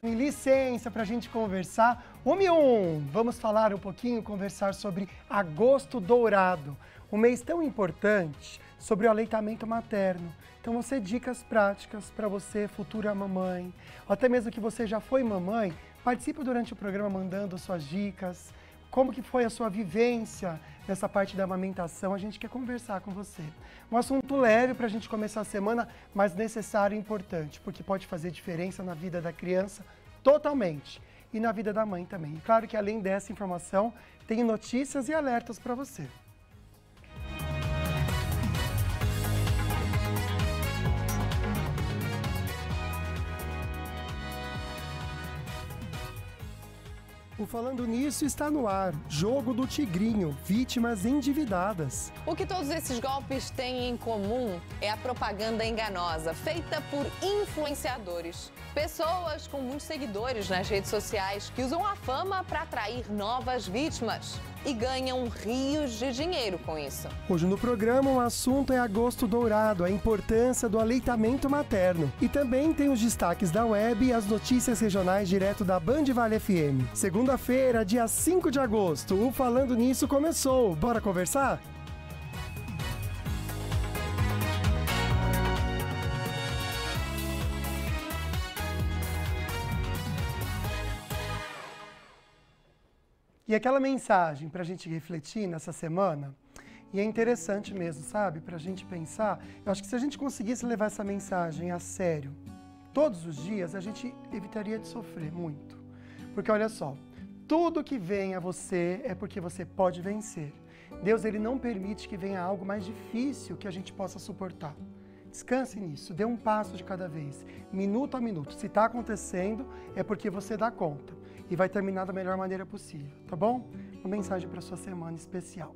Tem licença para a gente conversar. um um, vamos falar um pouquinho, conversar sobre agosto dourado, um mês tão importante sobre o aleitamento materno. Então você dicas práticas para você, futura mamãe, ou até mesmo que você já foi mamãe, participe durante o programa mandando suas dicas, como que foi a sua vivência nessa parte da amamentação, a gente quer conversar com você. Um assunto leve para a gente começar a semana, mas necessário e importante, porque pode fazer diferença na vida da criança totalmente e na vida da mãe também. E claro que além dessa informação, tem notícias e alertas para você. O Falando Nisso está no ar. Jogo do Tigrinho, vítimas endividadas. O que todos esses golpes têm em comum é a propaganda enganosa, feita por influenciadores. Pessoas com muitos seguidores nas redes sociais que usam a fama para atrair novas vítimas e ganham rios de dinheiro com isso. Hoje no programa, o um assunto é agosto dourado, a importância do aleitamento materno. E também tem os destaques da web e as notícias regionais direto da Band Vale FM. Segunda-feira, dia 5 de agosto, o Falando Nisso começou. Bora conversar? E aquela mensagem para a gente refletir nessa semana, e é interessante mesmo, sabe? Para a gente pensar, eu acho que se a gente conseguisse levar essa mensagem a sério todos os dias, a gente evitaria de sofrer muito. Porque olha só, tudo que vem a você é porque você pode vencer. Deus ele não permite que venha algo mais difícil que a gente possa suportar. Descanse nisso, dê um passo de cada vez, minuto a minuto. Se está acontecendo, é porque você dá conta e vai terminar da melhor maneira possível, tá bom? Uma mensagem para sua semana especial.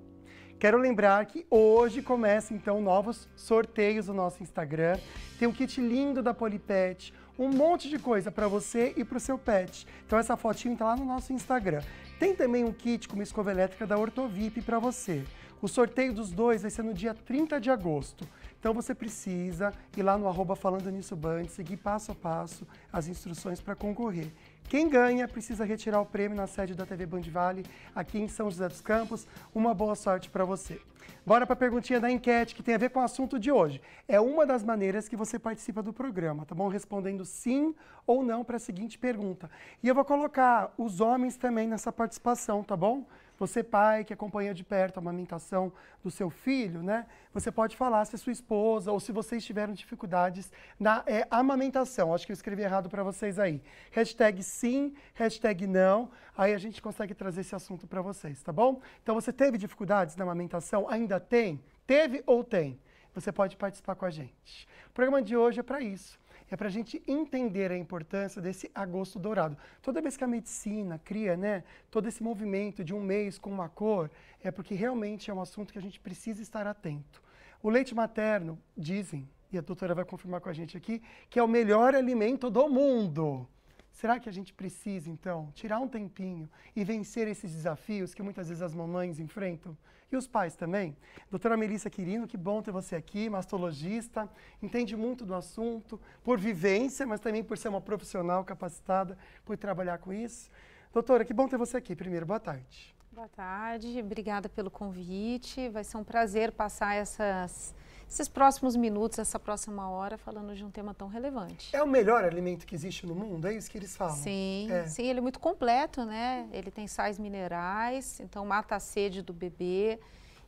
Quero lembrar que hoje começa então novos sorteios no nosso Instagram. Tem um kit lindo da Polipet, um monte de coisa para você e para o seu pet. Então essa fotinho está lá no nosso Instagram. Tem também um kit com uma escova elétrica da Ortovip para você. O sorteio dos dois vai ser no dia 30 de agosto. Então você precisa ir lá no arroba falando nisso Band, seguir passo a passo as instruções para concorrer. Quem ganha precisa retirar o prêmio na sede da TV Band Vale, aqui em São José dos Campos. Uma boa sorte para você. Bora para a perguntinha da enquete que tem a ver com o assunto de hoje. É uma das maneiras que você participa do programa, tá bom? Respondendo sim ou não para a seguinte pergunta. E eu vou colocar os homens também nessa participação, tá bom? Você, pai, que acompanha de perto a amamentação do seu filho, né? Você pode falar se sua esposa ou se vocês tiveram dificuldades na é, amamentação. Acho que eu escrevi errado para vocês aí. Hashtag sim, hashtag não. Aí a gente consegue trazer esse assunto para vocês, tá bom? Então, você teve dificuldades na amamentação? Ainda tem? Teve ou tem? Você pode participar com a gente. O programa de hoje é para isso é para a gente entender a importância desse agosto dourado. Toda vez que a medicina cria né, todo esse movimento de um mês com uma cor, é porque realmente é um assunto que a gente precisa estar atento. O leite materno, dizem, e a doutora vai confirmar com a gente aqui, que é o melhor alimento do mundo. Será que a gente precisa, então, tirar um tempinho e vencer esses desafios que muitas vezes as mamães enfrentam? E os pais também? Doutora Melissa Quirino, que bom ter você aqui, mastologista, entende muito do assunto, por vivência, mas também por ser uma profissional capacitada, por trabalhar com isso. Doutora, que bom ter você aqui. Primeiro, boa tarde. Boa tarde, obrigada pelo convite. Vai ser um prazer passar essas esses próximos minutos, essa próxima hora, falando de um tema tão relevante. É o melhor alimento que existe no mundo, é isso que eles falam? Sim, é. sim, ele é muito completo, né? Ele tem sais minerais, então mata a sede do bebê,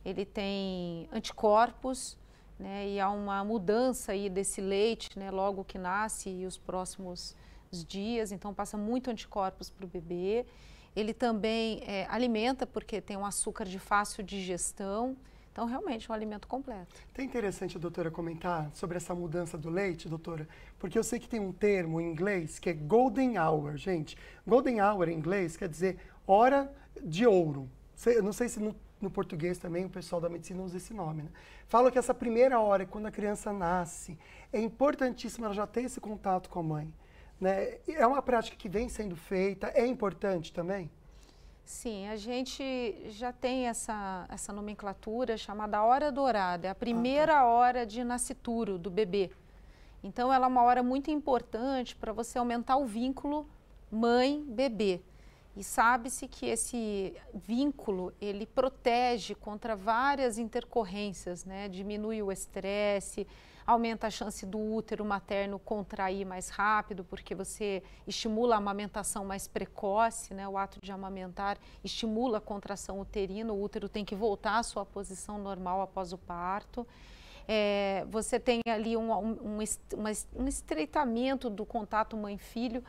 ele tem anticorpos, né? E há uma mudança aí desse leite, né? Logo que nasce e os próximos dias, então passa muito anticorpos para o bebê. Ele também é, alimenta, porque tem um açúcar de fácil digestão, então, realmente, é um alimento completo. É interessante, doutora, comentar sobre essa mudança do leite, doutora, porque eu sei que tem um termo em inglês que é golden hour, gente. Golden hour em inglês quer dizer hora de ouro. Eu não sei se no, no português também o pessoal da medicina usa esse nome, né? Fala que essa primeira hora, quando a criança nasce, é importantíssimo ela já ter esse contato com a mãe. Né? É uma prática que vem sendo feita, é importante também? Sim, a gente já tem essa, essa nomenclatura chamada hora dourada, é a primeira ah, tá. hora de nascituro do bebê. Então, ela é uma hora muito importante para você aumentar o vínculo mãe-bebê. E sabe-se que esse vínculo, ele protege contra várias intercorrências, né? Diminui o estresse, aumenta a chance do útero materno contrair mais rápido, porque você estimula a amamentação mais precoce, né? O ato de amamentar estimula a contração uterina, o útero tem que voltar à sua posição normal após o parto. É, você tem ali um, um, um, um estreitamento do contato mãe-filho,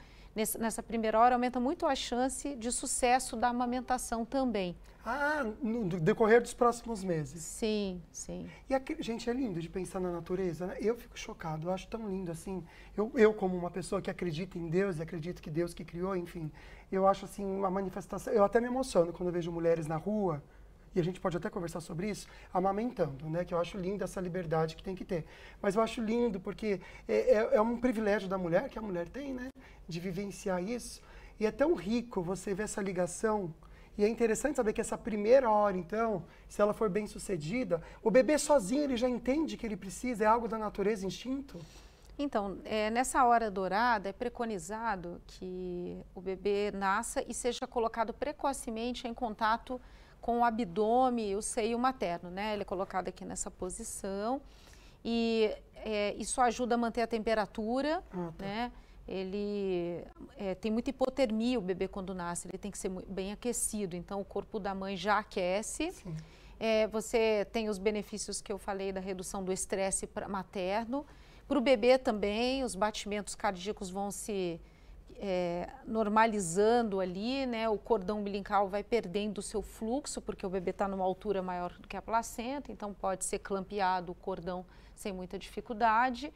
nessa primeira hora, aumenta muito a chance de sucesso da amamentação também. Ah, no decorrer dos próximos meses. Sim, sim. E, a, gente, é lindo de pensar na natureza, né? Eu fico chocado, eu acho tão lindo, assim. Eu, eu, como uma pessoa que acredita em Deus e acredito que Deus que criou, enfim, eu acho, assim, uma manifestação... Eu até me emociono quando eu vejo mulheres na rua, e a gente pode até conversar sobre isso, amamentando, né? Que eu acho linda essa liberdade que tem que ter. Mas eu acho lindo porque é, é, é, um privilégio da mulher, que a mulher tem, né? De vivenciar isso. E é tão rico você ver essa ligação. E é interessante saber que essa primeira hora, então, se ela for bem sucedida, o bebê sozinho ele já entende que ele precisa, é algo da natureza, instinto? Então, é, nessa hora dourada, é preconizado que o bebê nasça e seja colocado precocemente em contato com o abdômen e o seio materno, né? Ele é colocado aqui nessa posição e é, isso ajuda a manter a temperatura, ah, tá. né? Ele é, tem muita hipotermia o bebê quando nasce, ele tem que ser bem aquecido, então o corpo da mãe já aquece. É, você tem os benefícios que eu falei da redução do estresse materno. Para o bebê também, os batimentos cardíacos vão se é, normalizando ali, né? O cordão umbilical vai perdendo o seu fluxo, porque o bebê está numa altura maior do que a placenta, então pode ser clampeado o cordão sem muita dificuldade.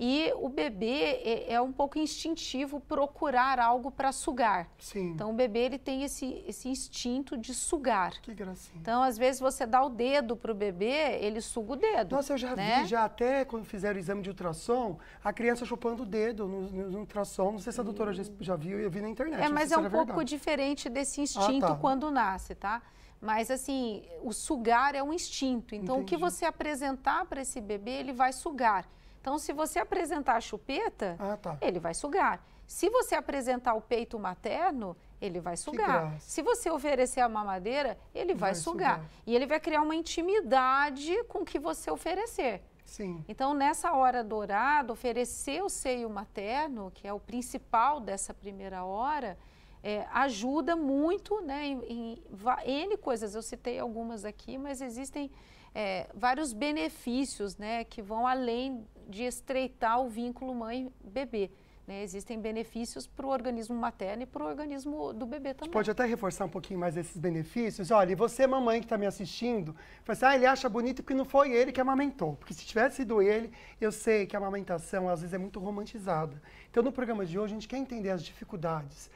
E o bebê é, é um pouco instintivo procurar algo para sugar. Sim. Então o bebê ele tem esse, esse instinto de sugar. Que gracinha. Então às vezes você dá o dedo para o bebê, ele suga o dedo. Nossa, eu já né? vi, já até quando fizeram o exame de ultrassom, a criança chupando o dedo no, no, no ultrassom. Não sei se a doutora já, já viu, eu vi na internet. É, mas é um pouco verdade. diferente desse ah, instinto ah, tá. quando nasce, tá? Mas assim, o sugar é um instinto. Então, Entendi. o que você apresentar para esse bebê, ele vai sugar. Então, se você apresentar a chupeta, ah, tá. ele vai sugar. Se você apresentar o peito materno, ele vai sugar. Se você oferecer a mamadeira, ele vai, vai sugar. sugar. E ele vai criar uma intimidade com o que você oferecer. Sim. Então, nessa hora dourada, oferecer o seio materno, que é o principal dessa primeira hora, é, ajuda muito né, em, em, em N coisas. Eu citei algumas aqui, mas existem é, vários benefícios né, que vão além de estreitar o vínculo mãe-bebê. Né? Existem benefícios para o organismo materno e para o organismo do bebê também. pode até reforçar um pouquinho mais esses benefícios. Olha, e você, mamãe, que está me assistindo, fala assim, ah, ele acha bonito que não foi ele que amamentou. Porque se tivesse sido ele, eu sei que a amamentação às vezes é muito romantizada. Então, no programa de hoje, a gente quer entender as dificuldades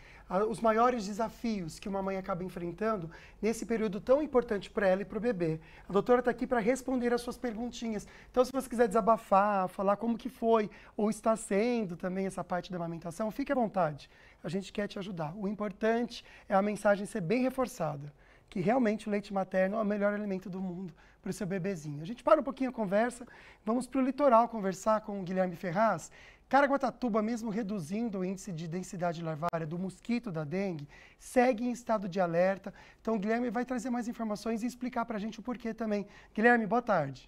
os maiores desafios que uma mãe acaba enfrentando nesse período tão importante para ela e para o bebê. A doutora está aqui para responder as suas perguntinhas. Então, se você quiser desabafar, falar como que foi ou está sendo também essa parte da amamentação, fique à vontade. A gente quer te ajudar. O importante é a mensagem ser bem reforçada, que realmente o leite materno é o melhor alimento do mundo para o seu bebezinho. A gente para um pouquinho a conversa, vamos para o litoral conversar com o Guilherme Ferraz, Caraguatatuba, mesmo reduzindo o índice de densidade larvária do mosquito da dengue, segue em estado de alerta. Então, o Guilherme vai trazer mais informações e explicar para a gente o porquê também. Guilherme, boa tarde.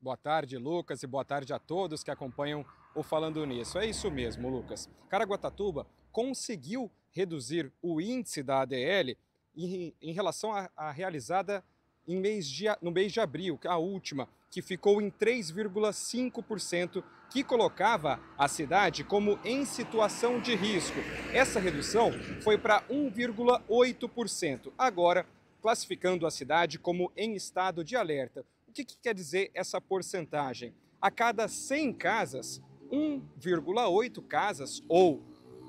Boa tarde, Lucas, e boa tarde a todos que acompanham o Falando Nisso. É isso mesmo, Lucas. Caraguatatuba conseguiu reduzir o índice da ADL em, relação à realizada em mês de, no mês de abril, é a última, que ficou em 3,5%, que colocava a cidade como em situação de risco. Essa redução foi para 1,8%, agora classificando a cidade como em estado de alerta. O que, que quer dizer essa porcentagem? A cada 100 casas, 1,8 casas ou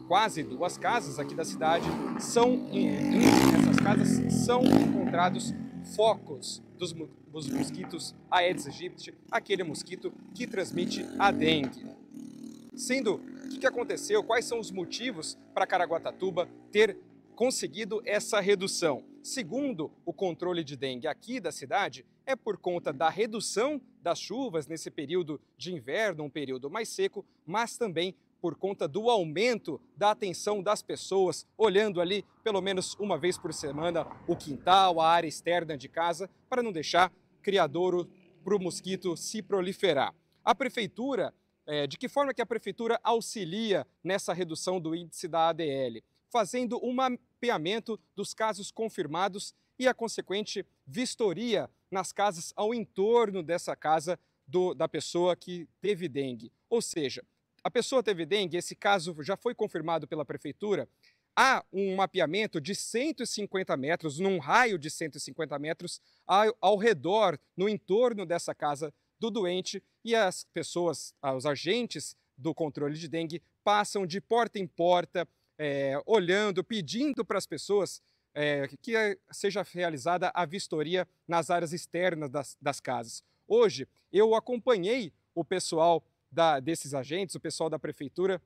quase duas casas aqui da cidade são em, em, casas são encontrados focos dos, dos mosquitos Aedes aegypti, aquele mosquito que transmite a dengue. Sendo, o que, que aconteceu? Quais são os motivos para Caraguatatuba ter conseguido essa redução? Segundo o controle de dengue aqui da cidade, é por conta da redução das chuvas nesse período de inverno, um período mais seco, mas também por conta do aumento da atenção das pessoas, olhando ali pelo menos uma vez por semana o quintal, a área externa de casa, para não deixar criadouro para o mosquito se proliferar. A prefeitura, eh, de que forma que a prefeitura auxilia nessa redução do índice da ADL? Fazendo um mapeamento dos casos confirmados e a consequente vistoria nas casas ao entorno dessa casa do, da pessoa que teve dengue. Ou seja, a pessoa teve dengue, esse caso já foi confirmado pela prefeitura, há um mapeamento de 150 metros, num raio de 150 metros, ao, ao redor, no entorno dessa casa do doente, e as pessoas, ah, os agentes do controle de dengue, passam de porta em porta, é, olhando, pedindo para as pessoas é, que seja realizada a vistoria nas áreas externas das, das casas. Hoje, eu acompanhei o pessoal da, desses agentes, o pessoal da prefeitura,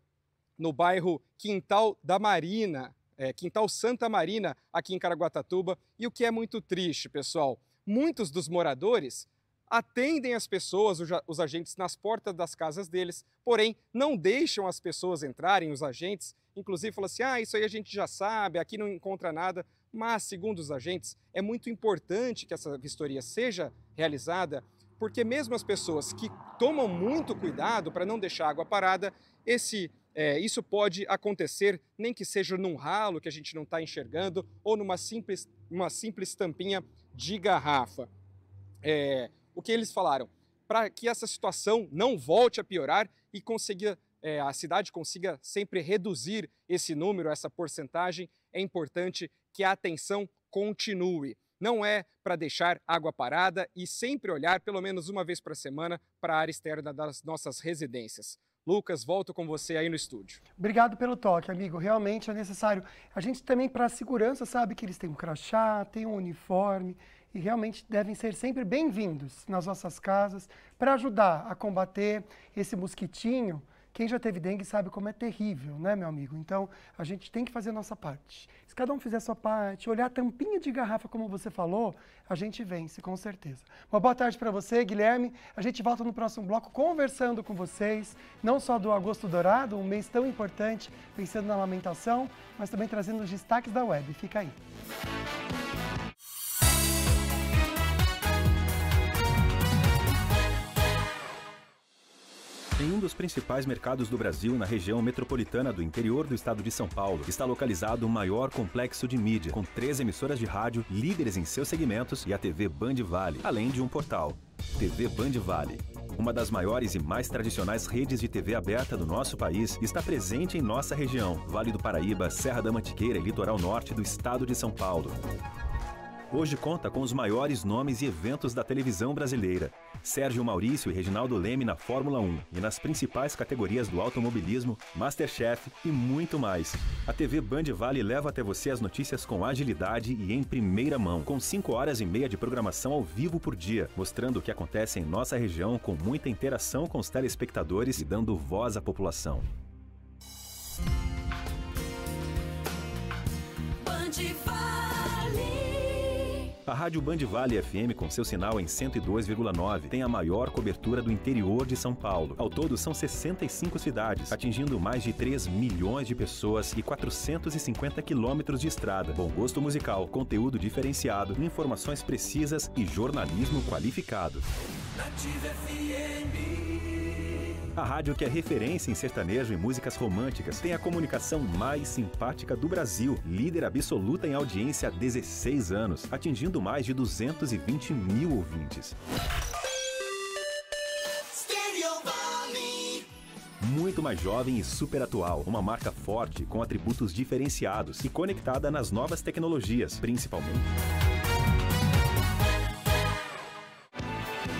no bairro Quintal da Marina, é, Quintal Santa Marina, aqui em Caraguatatuba. E o que é muito triste, pessoal, muitos dos moradores atendem as pessoas, os agentes, nas portas das casas deles, porém não deixam as pessoas entrarem, os agentes. Inclusive, falam assim: ah, isso aí a gente já sabe, aqui não encontra nada. Mas, segundo os agentes, é muito importante que essa vistoria seja realizada porque mesmo as pessoas que tomam muito cuidado para não deixar água parada, esse é, isso pode acontecer, nem que seja num ralo que a gente não está enxergando ou numa simples, uma simples tampinha de garrafa. É, o que eles falaram? Para que essa situação não volte a piorar e consiga, é, a cidade consiga sempre reduzir esse número, essa porcentagem, é importante que a atenção continue não é para deixar água parada e sempre olhar, pelo menos uma vez por semana, para a área externa das nossas residências. Lucas, volto com você aí no estúdio. Obrigado pelo toque, amigo. Realmente é necessário. A gente também, para a segurança, sabe que eles têm um crachá, têm um uniforme e realmente devem ser sempre bem-vindos nas nossas casas para ajudar a combater esse mosquitinho quem já teve dengue sabe como é terrível, né, meu amigo? Então, a gente tem que fazer a nossa parte. Se cada um fizer a sua parte, olhar a tampinha de garrafa, como você falou, a gente vence, com certeza. Uma boa tarde para você, Guilherme. A gente volta no próximo bloco conversando com vocês, não só do Agosto Dourado, um mês tão importante, pensando na lamentação, mas também trazendo os destaques da web. Fica aí. Em um dos principais mercados do Brasil, na região metropolitana do interior do estado de São Paulo, está localizado o maior complexo de mídia, com três emissoras de rádio, líderes em seus segmentos e a TV Band Vale, além de um portal. TV Band Vale. Uma das maiores e mais tradicionais redes de TV aberta do nosso país está presente em nossa região, Vale do Paraíba, Serra da Mantiqueira e Litoral Norte do estado de São Paulo hoje conta com os maiores nomes e eventos da televisão brasileira. Sérgio Maurício e Reginaldo Leme na Fórmula 1 e nas principais categorias do automobilismo, Masterchef e muito mais. A TV Band Vale leva até você as notícias com agilidade e em primeira mão, com 5 horas e meia de programação ao vivo por dia, mostrando o que acontece em nossa região com muita interação com os telespectadores e dando voz à população. Band Vale a Rádio Band Vale FM, com seu sinal em 102,9, tem a maior cobertura do interior de São Paulo. Ao todo, são 65 cidades, atingindo mais de 3 milhões de pessoas e 450 quilômetros de estrada. Bom gosto musical, conteúdo diferenciado, informações precisas e jornalismo qualificado. Nativa FM. A rádio que é referência em sertanejo e músicas românticas tem a comunicação mais simpática do Brasil, líder absoluta em audiência há 16 anos, atingindo mais de 220 mil ouvintes. muito mais jovem e super atual, uma marca forte com atributos diferenciados e conectada nas novas tecnologias, principalmente.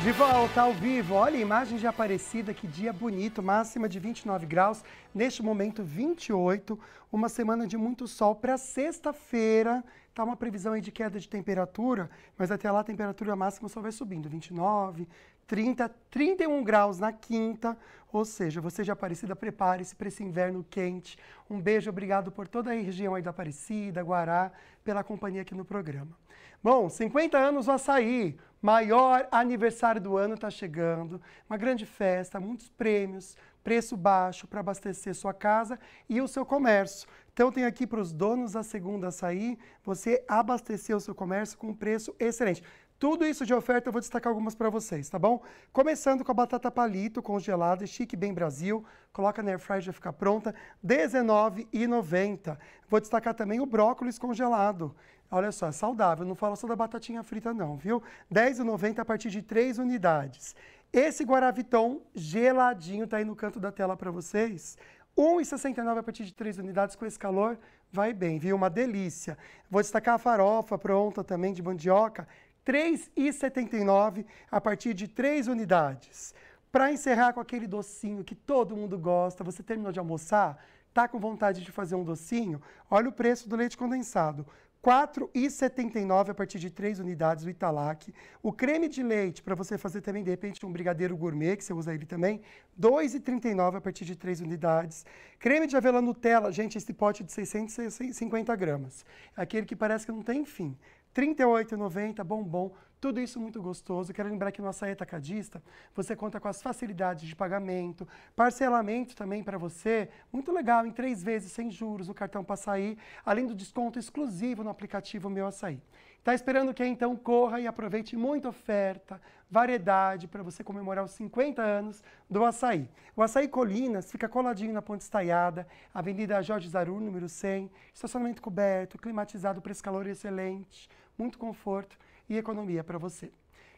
De volta ao vivo, olha a imagem de Aparecida, que dia bonito, máxima de 29 graus, neste momento 28, uma semana de muito sol para sexta-feira, tá uma previsão aí de queda de temperatura, mas até lá a temperatura máxima só vai subindo, 29, 30, 31 graus na quinta, ou seja, você de Aparecida, prepare-se para esse inverno quente. Um beijo, obrigado por toda a região aí da Aparecida, Guará, pela companhia aqui no programa. Bom, 50 anos o açaí, maior aniversário do ano está chegando, uma grande festa, muitos prêmios, preço baixo para abastecer sua casa e o seu comércio. Então tem aqui para os donos da segunda açaí, você abastecer o seu comércio com um preço excelente. Tudo isso de oferta, eu vou destacar algumas para vocês, tá bom? Começando com a batata palito congelada, chique bem Brasil, coloca na airfryer já fica pronta, R$19,90. Vou destacar também o brócolis congelado. Olha só, é saudável, não fala só da batatinha frita não, viu? R$10,90 a partir de 3 unidades. Esse Guaraviton geladinho tá aí no canto da tela para vocês. 1,69 a partir de 3 unidades com esse calor, vai bem, viu? Uma delícia. Vou destacar a farofa pronta também de mandioca, 3,79 a partir de três unidades. Para encerrar com aquele docinho que todo mundo gosta, você terminou de almoçar, tá com vontade de fazer um docinho? Olha o preço do leite condensado. R$ 4,79 a partir de três unidades do Italac. O creme de leite, para você fazer também, de repente, um brigadeiro gourmet, que você usa ele também, R$ 2,39 a partir de três unidades. Creme de avelã Nutella, gente, esse pote de 650 gramas. É aquele que parece que não tem fim. 38,90, bombom, tudo isso muito gostoso. Quero lembrar que no Açaí Atacadista você conta com as facilidades de pagamento, parcelamento também para você, muito legal, em três vezes sem juros no cartão Passaí, além do desconto exclusivo no aplicativo Meu Açaí. está esperando que? Então corra e aproveite muita oferta, variedade para você comemorar os 50 anos do Açaí. O Açaí Colinas fica coladinho na Ponte Estaiada, Avenida Jorge Zaru, número 100, estacionamento coberto, climatizado para esse calor excelente muito conforto e economia para você.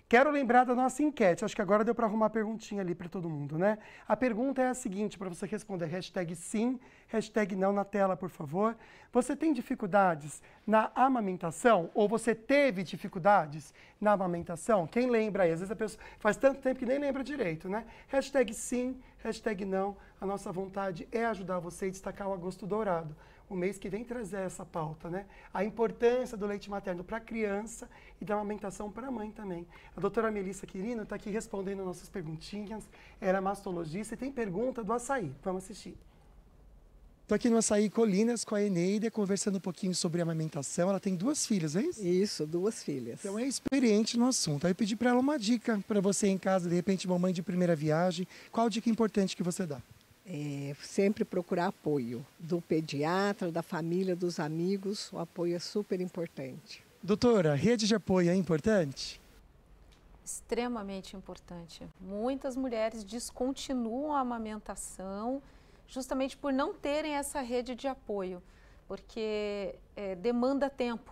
Quero lembrar da nossa enquete. Acho que agora deu para arrumar a perguntinha ali para todo mundo, né? A pergunta é a seguinte, para você responder, hashtag sim, hashtag não na tela, por favor. Você tem dificuldades na amamentação? Ou você teve dificuldades na amamentação? Quem lembra aí? Às vezes a pessoa faz tanto tempo que nem lembra direito, né? Hashtag sim, hashtag não. A nossa vontade é ajudar você e destacar o agosto dourado o mês que vem trazer essa pauta, né? A importância do leite materno para a criança e da amamentação para a mãe também. A doutora Melissa Quirino está aqui respondendo nossas perguntinhas, era é mastologista e tem pergunta do açaí. Vamos assistir. Estou aqui no Açaí Colinas com a Eneida, conversando um pouquinho sobre amamentação. Ela tem duas filhas, é isso? Isso, duas filhas. Então é experiente no assunto. Aí eu pedi para ela uma dica para você em casa, de repente, mamãe de primeira viagem. Qual dica importante que você dá? é, sempre procurar apoio do pediatra, da família, dos amigos. O apoio é super importante. Doutora, rede de apoio é importante? Extremamente importante. Muitas mulheres descontinuam a amamentação justamente por não terem essa rede de apoio, porque é, demanda tempo.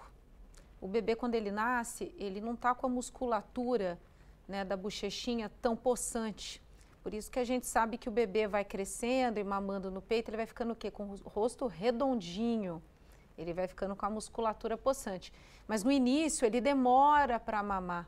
O bebê, quando ele nasce, ele não está com a musculatura né, da bochechinha tão possante. Por isso que a gente sabe que o bebê vai crescendo e mamando no peito, ele vai ficando o quê? Com o rosto redondinho. Ele vai ficando com a musculatura possante. Mas no início ele demora para mamar.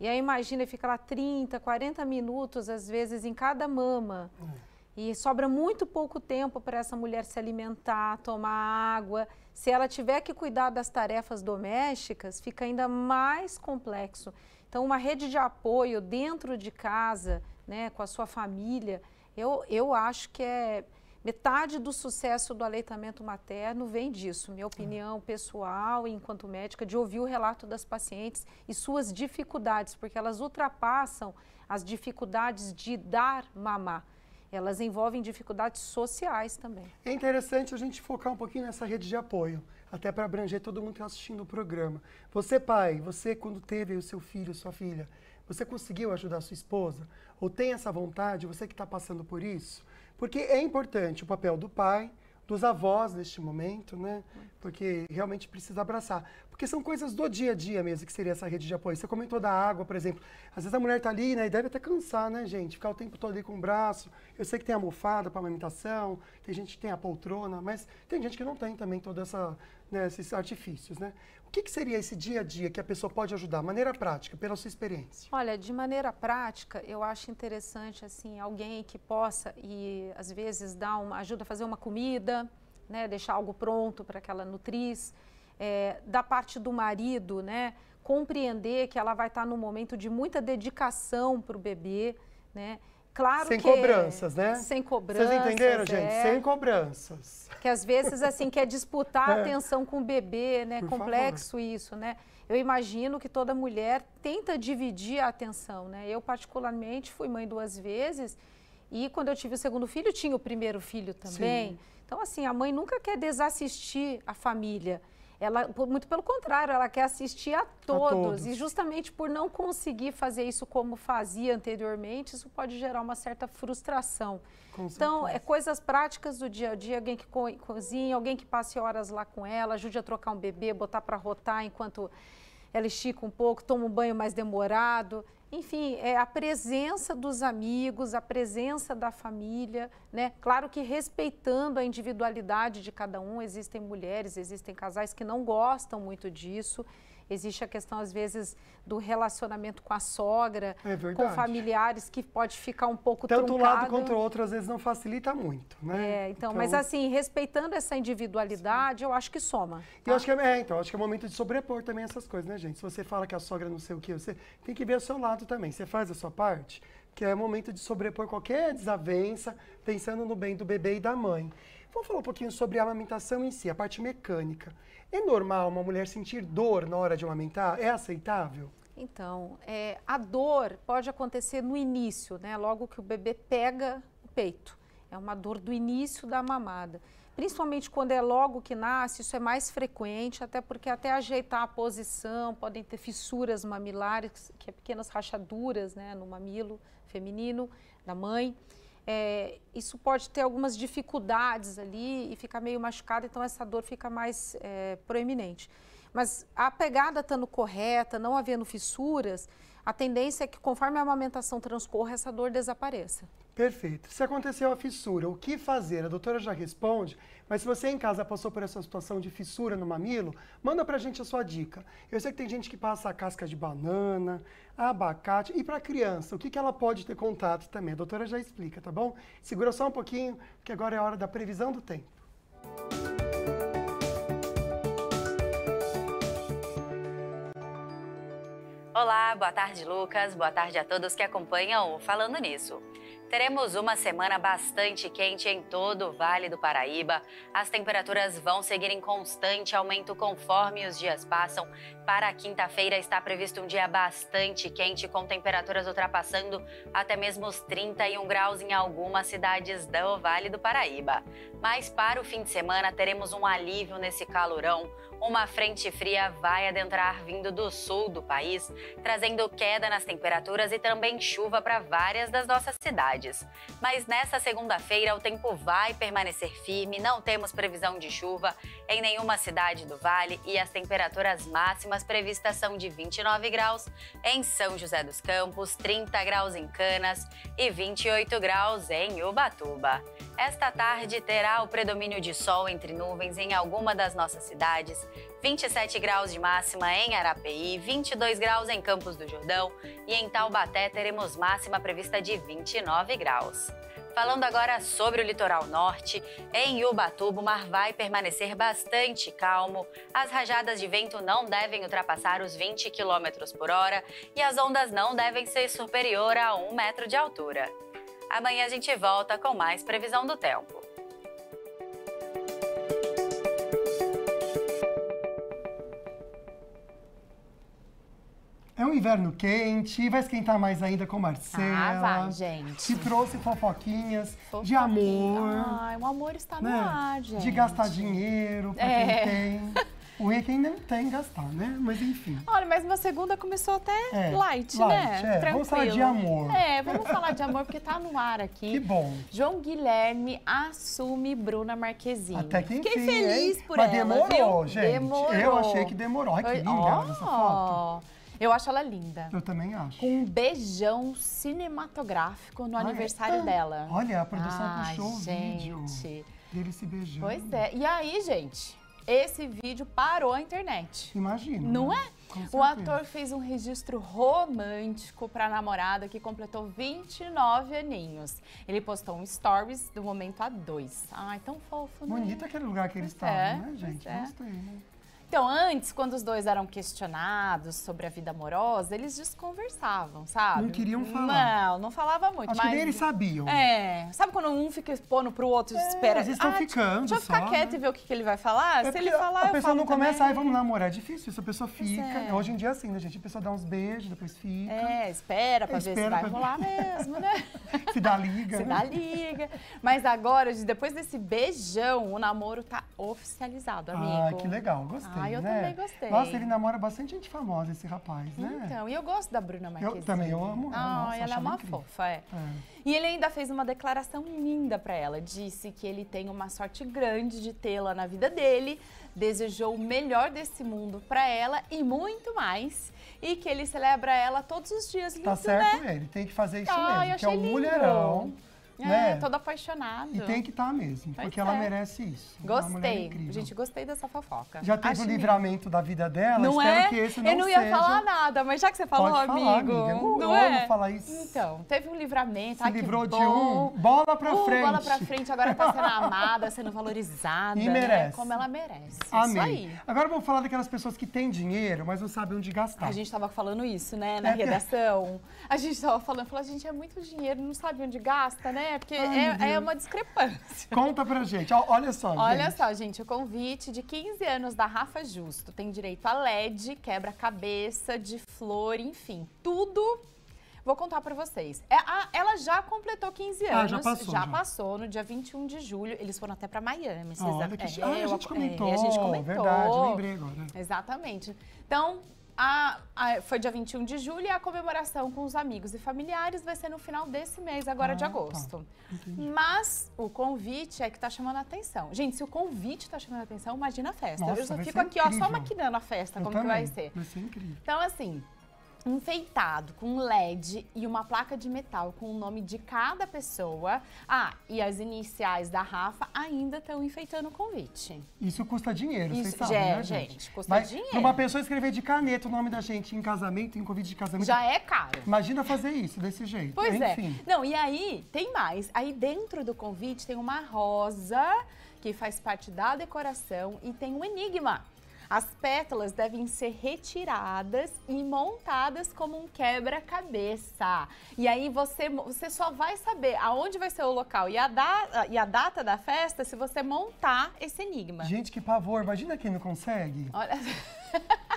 E aí imagina, ele fica lá 30, 40 minutos, às vezes, em cada mama. É. E sobra muito pouco tempo para essa mulher se alimentar, tomar água. Se ela tiver que cuidar das tarefas domésticas, fica ainda mais complexo. Então, uma rede de apoio dentro de casa, né, com a sua família. Eu, eu acho que é metade do sucesso do aleitamento materno vem disso, minha opinião pessoal enquanto médica, de ouvir o relato das pacientes e suas dificuldades, porque elas ultrapassam as dificuldades de dar mamar. Elas envolvem dificuldades sociais também. É interessante a gente focar um pouquinho nessa rede de apoio, até para abranger todo mundo que está assistindo o programa. Você, pai, você, quando teve o seu filho, sua filha, você conseguiu ajudar sua esposa? Ou tem essa vontade, você que está passando por isso? Porque é importante o papel do pai, dos avós neste momento, né? Porque realmente precisa abraçar. Porque são coisas do dia a dia mesmo, que seria essa rede de apoio. Você comentou da água, por exemplo. Às vezes a mulher está ali, né, e deve até cansar, né, gente? Ficar o tempo todo ali com o braço. Eu sei que tem a almofada para amamentação, tem gente que tem a poltrona, mas tem gente que não tem também toda essa, né, esses artifícios, né? O que, que seria esse dia a dia que a pessoa pode ajudar, maneira prática, pela sua experiência? Olha, de maneira prática, eu acho interessante, assim, alguém que possa e às vezes dar uma ajuda a fazer uma comida, né, deixar algo pronto para aquela nutriz é, da parte do marido, né? Compreender que ela vai estar num momento de muita dedicação para o bebê, né? Claro sem que... cobranças, né? Sem cobranças. Vocês entenderam, é. gente? Sem cobranças. Que às vezes, assim, quer disputar é. a atenção com o bebê, né? Por Complexo favor. isso, né? Eu imagino que toda mulher tenta dividir a atenção, né? Eu, particularmente, fui mãe duas vezes e quando eu tive o segundo filho, tinha o primeiro filho também. Sim. Então, assim, a mãe nunca quer desassistir a família. Ela, muito pelo contrário, ela quer assistir a todos, a todos. E justamente por não conseguir fazer isso como fazia anteriormente, isso pode gerar uma certa frustração. Então, é coisas práticas do dia a dia, alguém que co cozinha, alguém que passe horas lá com ela, ajude a trocar um bebê, botar para rotar enquanto ela estica um pouco, toma um banho mais demorado enfim, é a presença dos amigos, a presença da família, né? Claro que respeitando a individualidade de cada um, existem mulheres, existem casais que não gostam muito disso. Existe a questão, às vezes, do relacionamento com a sogra, é com familiares, que pode ficar um pouco Tanto truncado. um lado quanto o outro, às vezes, não facilita muito, né? É, então, então... mas assim, respeitando essa individualidade, Sim. eu acho que soma. Tá? Eu acho que é, é então, acho que é momento de sobrepor também essas coisas, né, gente? Se você fala que a sogra não sei o que, você tem que ver o seu lado também. Você faz a sua parte, que é momento de sobrepor qualquer desavença, pensando no bem do bebê e da mãe. Vamos falar um pouquinho sobre a amamentação em si, a parte mecânica. É normal uma mulher sentir dor na hora de amamentar? É aceitável? Então, é, a dor pode acontecer no início, né? Logo que o bebê pega o peito. É uma dor do início da mamada. Principalmente quando é logo que nasce, isso é mais frequente, até porque até ajeitar a posição, podem ter fissuras mamilares, que é pequenas rachaduras né, no mamilo feminino da mãe é, isso pode ter algumas dificuldades ali e ficar meio machucado, então essa dor fica mais é, proeminente. Mas a pegada estando correta, não havendo fissuras, a tendência é que conforme a amamentação transcorra, essa dor desapareça. Perfeito. Se aconteceu a fissura, o que fazer? A doutora já responde, mas se você em casa passou por essa situação de fissura no mamilo, manda pra gente a sua dica. Eu sei que tem gente que passa a casca de banana, abacate, e para criança, o que, que ela pode ter contato também? A doutora já explica, tá bom? Segura só um pouquinho, que agora é a hora da previsão do tempo. Música Olá, boa tarde, Lucas. Boa tarde a todos que acompanham o Falando Nisso. Teremos uma semana bastante quente em todo o Vale do Paraíba. As temperaturas vão seguir em constante aumento conforme os dias passam. Para quinta-feira está previsto um dia bastante quente, com temperaturas ultrapassando até mesmo os 31 graus em algumas cidades do Vale do Paraíba. Mas para o fim de semana teremos um alívio nesse calorão. Uma frente fria vai adentrar vindo do sul do país, trazendo queda nas temperaturas e também chuva para várias das nossas cidades cidades. Mas nesta segunda-feira o tempo vai permanecer firme, não temos previsão de chuva em nenhuma cidade do vale e as temperaturas máximas previstas são de 29 graus em São José dos Campos, 30 graus em Canas e 28 graus em Ubatuba. Esta tarde terá o predomínio de sol entre nuvens em alguma das nossas cidades, 27 graus de máxima em Arapeí, 22 graus em Campos do Jordão e em Taubaté teremos máxima prevista de 29 graus. Falando agora sobre o litoral norte, em Ubatuba o mar vai permanecer bastante calmo, as rajadas de vento não devem ultrapassar os 20 km por hora e as ondas não devem ser superior a 1 metro de altura. Amanhã a gente volta com mais previsão do tempo. É um inverno quente, vai esquentar mais ainda com Marcela. Ah, vai, gente. Te trouxe fofoquinhas Fofoquinha. de amor. Ai, o amor está no né? ar, gente. De gastar dinheiro pra é. quem tem. O E que ainda não tem gastar, né? Mas enfim. Olha, mas uma segunda começou até é, light, né? light, né? É. Tranquilo. Vamos falar de amor. É, vamos falar de amor porque tá no ar aqui. Que bom. João Guilherme assume Bruna Marquezine. Até que enfim, Fiquei feliz hein? por mas ela, demorou, viu? gente. Demorou. Eu achei que demorou. Olha, que linda oh. essa foto. Eu acho ela linda. Eu também acho. Com um beijão cinematográfico no ah, é? aniversário é? dela. Olha, a produção Ai, puxou gente. o vídeo. Dele se beijando. Pois é. E aí, gente, esse vídeo parou a internet. Imagina. Não né? é? O ator fez um registro romântico para a namorada que completou 29 aninhos. Ele postou um stories do momento a dois. Ai, ah, é tão fofo, né? Bonito aquele lugar que ele pois estava, é, né, gente? Gostei, então, antes, quando os dois eram questionados sobre a vida amorosa, eles desconversavam, sabe? Não queriam falar. Não, não falava muito. Acho mas... que nem eles sabiam. É. Sabe quando um fica expondo pro outro, é, espera... Eles estão ah, ficando Deixa eu ficar só, quieto né? e ver o que, que, ele vai falar. É Se ele falar, A pessoa não começa, aí, vamos namorar. É difícil isso, a pessoa fica. É. Hoje em dia é assim, né, gente? A pessoa dá uns beijos, depois fica. É, espera pra ver se vai pra... rolar mesmo, né? se dá liga. Se né? dá liga. Mas agora, depois desse beijão, o namoro tá oficializado, ah, amigo. Ah, que legal, gostei. Ah, ah, eu né? também gostei. Nossa, ele namora bastante gente famosa, esse rapaz, né? Então, e eu gosto da Bruna Marquezine. Eu também, eu amo ela. Ah, nossa, ela é uma incrível. fofa, é. é. E ele ainda fez uma declaração linda para ela. Disse que ele tem uma sorte grande de tê-la na vida dele, desejou o melhor desse mundo para ela e muito mais. E que ele celebra ela todos os dias. Lindo, tá certo, né? ele tem que fazer isso ah, mesmo, que é um lindo. mulherão. É, né? todo apaixonado. E tem que estar tá mesmo, pois porque é. ela merece isso. Gostei. Gente, gostei dessa fofoca. Já teve o um livramento da vida dela, não espero é? que esse não Eu não ia seja... falar nada, mas já que você falou, Pode falar, amigo. amiga. Eu não é? amo falar isso. Então, teve um livramento. Se ah, livrou de um. Bola pra uh, frente. Bola pra frente, agora tá sendo amada, sendo valorizada. E né? merece. Né? Como ela merece. Amém. Isso aí. Agora vamos falar daquelas pessoas que têm dinheiro, mas não sabem onde gastar. A gente tava falando isso, né, na é, redação. A gente tava falando, falou, a gente é muito dinheiro, não sabe onde gasta, né? né? Porque Ai, é, é, uma discrepância. Conta pra gente. Olha só, Olha só, gente. O convite de 15 anos da Rafa Justo tem direito a LED, quebra-cabeça, de flor, enfim. Tudo Vou contar para vocês. É, ela já completou 15 anos. Ah, já passou. Já, já, passou, no dia 21 de julho. Eles foram até para Miami. Vocês Olha, que... é, ah, eu, a gente comentou. É, a gente comentou. Verdade, lembrei agora. Exatamente. Então, a, a, foi dia 21 de julho e a comemoração com os amigos e familiares vai ser no final desse mês, agora ah, de tá. agosto. Tá. Mas o convite é que tá chamando a atenção. Gente, se o convite tá chamando a atenção, imagina a festa. Nossa, eu só fico aqui, incrível. ó, só maquinando a festa, eu como também. que vai ser. Vai ser incrível. Então, assim, enfeitado com LED e uma placa de metal com o nome de cada pessoa. Ah, e as iniciais da Rafa ainda estão enfeitando o convite. Isso custa dinheiro, vocês sabem, é, né, gente? gente? Custa Mas dinheiro. Uma pessoa escrever de caneta o nome da gente em casamento, em convite de casamento. Já é caro. Imagina fazer isso desse jeito. Pois é. Enfim. é. Não, e aí tem mais. Aí dentro do convite tem uma rosa que faz parte da decoração e tem um enigma as pétalas devem ser retiradas e montadas como um quebra-cabeça. E aí você, você só vai saber aonde vai ser o local e a, da, e a data da festa se você montar esse enigma. Gente, que pavor. Imagina quem não consegue. Olha...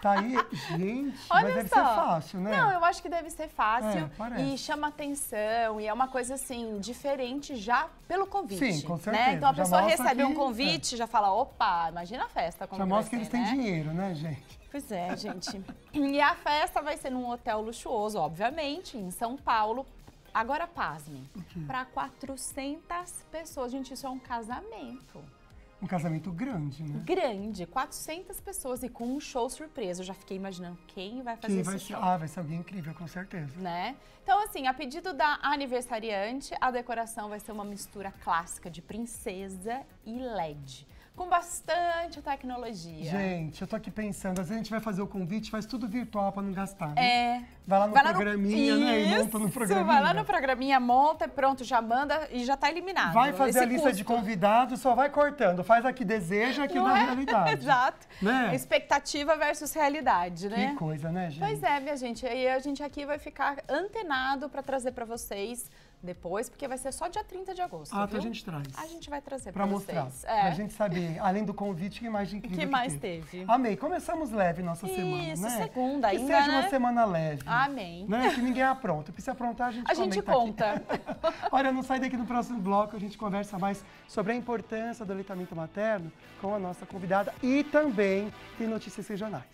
Tá aí, gente, Olha mas deve só. ser fácil, né? Não, eu acho que deve ser fácil é, e chama atenção e é uma coisa assim diferente já pelo convite. Sim, com certeza. Né? Então a já pessoa recebe que... um convite, é. já fala, opa, imagina a festa como Já mostra que eles né? têm dinheiro, né, gente? Pois é, gente. e a festa vai ser num hotel luxuoso, obviamente, em São Paulo. Agora pasmem, uhum. para 400 pessoas, gente, isso é um casamento. Um casamento grande, né? Grande, 400 pessoas e com um show surpresa. Eu já fiquei imaginando quem vai fazer quem vai esse ser, show. Ah, vai ser alguém incrível, com certeza. Né? Então, assim, a pedido da aniversariante, a decoração vai ser uma mistura clássica de princesa e LED com bastante tecnologia. Gente, eu tô aqui pensando, às vezes a gente vai fazer o convite, faz tudo virtual para não gastar. Né? É. Vai lá no vai programinha, no... né? E monta no programinha. Vai lá no programinha, monta, é pronto, já manda e já tá eliminado. Vai fazer a lista custo. de convidados, só vai cortando. Faz a que deseja, aqui que na é? realidade. Exato. Né? É expectativa versus realidade, né? Que coisa, né, gente? Pois é, minha gente. E a gente aqui vai ficar antenado para trazer para vocês depois, porque vai ser só dia 30 de agosto. Ah, então a gente traz. A gente vai trazer para mostrar. para É. Pra gente saber, além do convite, que mais incrível. Que, que mais teve. teve. Amei. Começamos leve nossa Isso, semana. Isso, né? segunda que ainda. Que seja né? uma semana leve. Amém. Né? Que ninguém apronta. Precisa aprontar, a gente A gente conta. Olha, não sai daqui no próximo bloco, a gente conversa mais sobre a importância do aleitamento materno com a nossa convidada e também tem notícias regionais.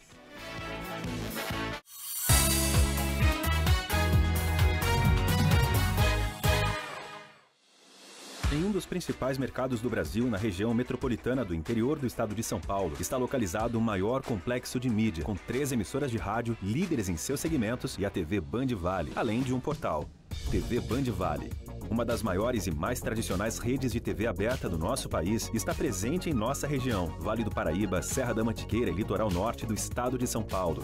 Em um dos principais mercados do Brasil, na região metropolitana do interior do estado de São Paulo, está localizado o maior complexo de mídia, com três emissoras de rádio, líderes em seus segmentos e a TV Band Vale, além de um portal. TV Band Vale. Uma das maiores e mais tradicionais redes de TV aberta do nosso país está presente em nossa região, Vale do Paraíba, Serra da Mantiqueira e Litoral Norte do estado de São Paulo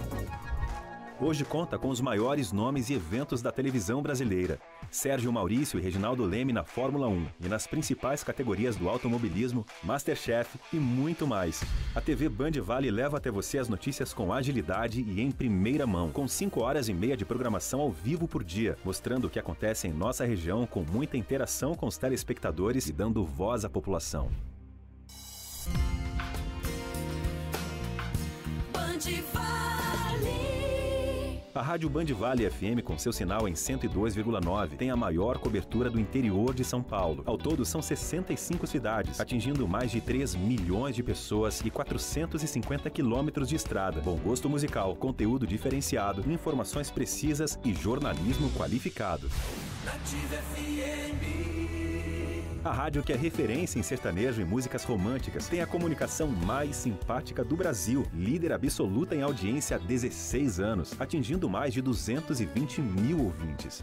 hoje conta com os maiores nomes e eventos da televisão brasileira. Sérgio Maurício e Reginaldo Leme na Fórmula 1 e nas principais categorias do automobilismo, Masterchef e muito mais. A TV Band Vale leva até você as notícias com agilidade e em primeira mão, com 5 horas e meia de programação ao vivo por dia, mostrando o que acontece em nossa região com muita interação com os telespectadores e dando voz à população. Band Vale a Rádio Band Vale FM, com seu sinal em 102,9, tem a maior cobertura do interior de São Paulo. Ao todo, são 65 cidades, atingindo mais de 3 milhões de pessoas e 450 quilômetros de estrada. Bom gosto musical, conteúdo diferenciado, informações precisas e jornalismo qualificado. Nativa FM. A rádio que é referência em sertanejo e músicas românticas tem a comunicação mais simpática do Brasil, líder absoluta em audiência há 16 anos, atingindo mais de 220 mil ouvintes.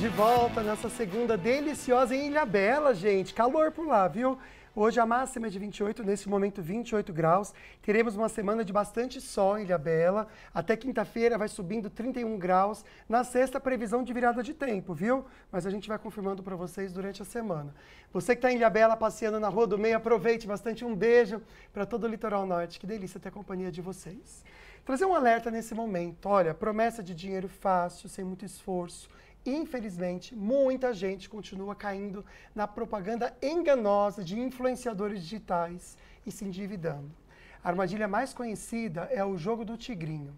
De volta nessa segunda deliciosa em bela gente. Calor por lá, viu? Hoje a máxima é de 28, nesse momento 28 graus. Teremos uma semana de bastante sol em Ilhabela. Até quinta-feira vai subindo 31 graus. Na sexta, previsão de virada de tempo, viu? Mas a gente vai confirmando para vocês durante a semana. Você que está em Ilhabela passeando na Rua do Meio, aproveite bastante. Um beijo para todo o litoral norte. Que delícia ter a companhia de vocês. Trazer um alerta nesse momento. Olha, promessa de dinheiro fácil, sem muito esforço Infelizmente, muita gente continua caindo na propaganda enganosa de influenciadores digitais e se endividando. A armadilha mais conhecida é o jogo do tigrinho.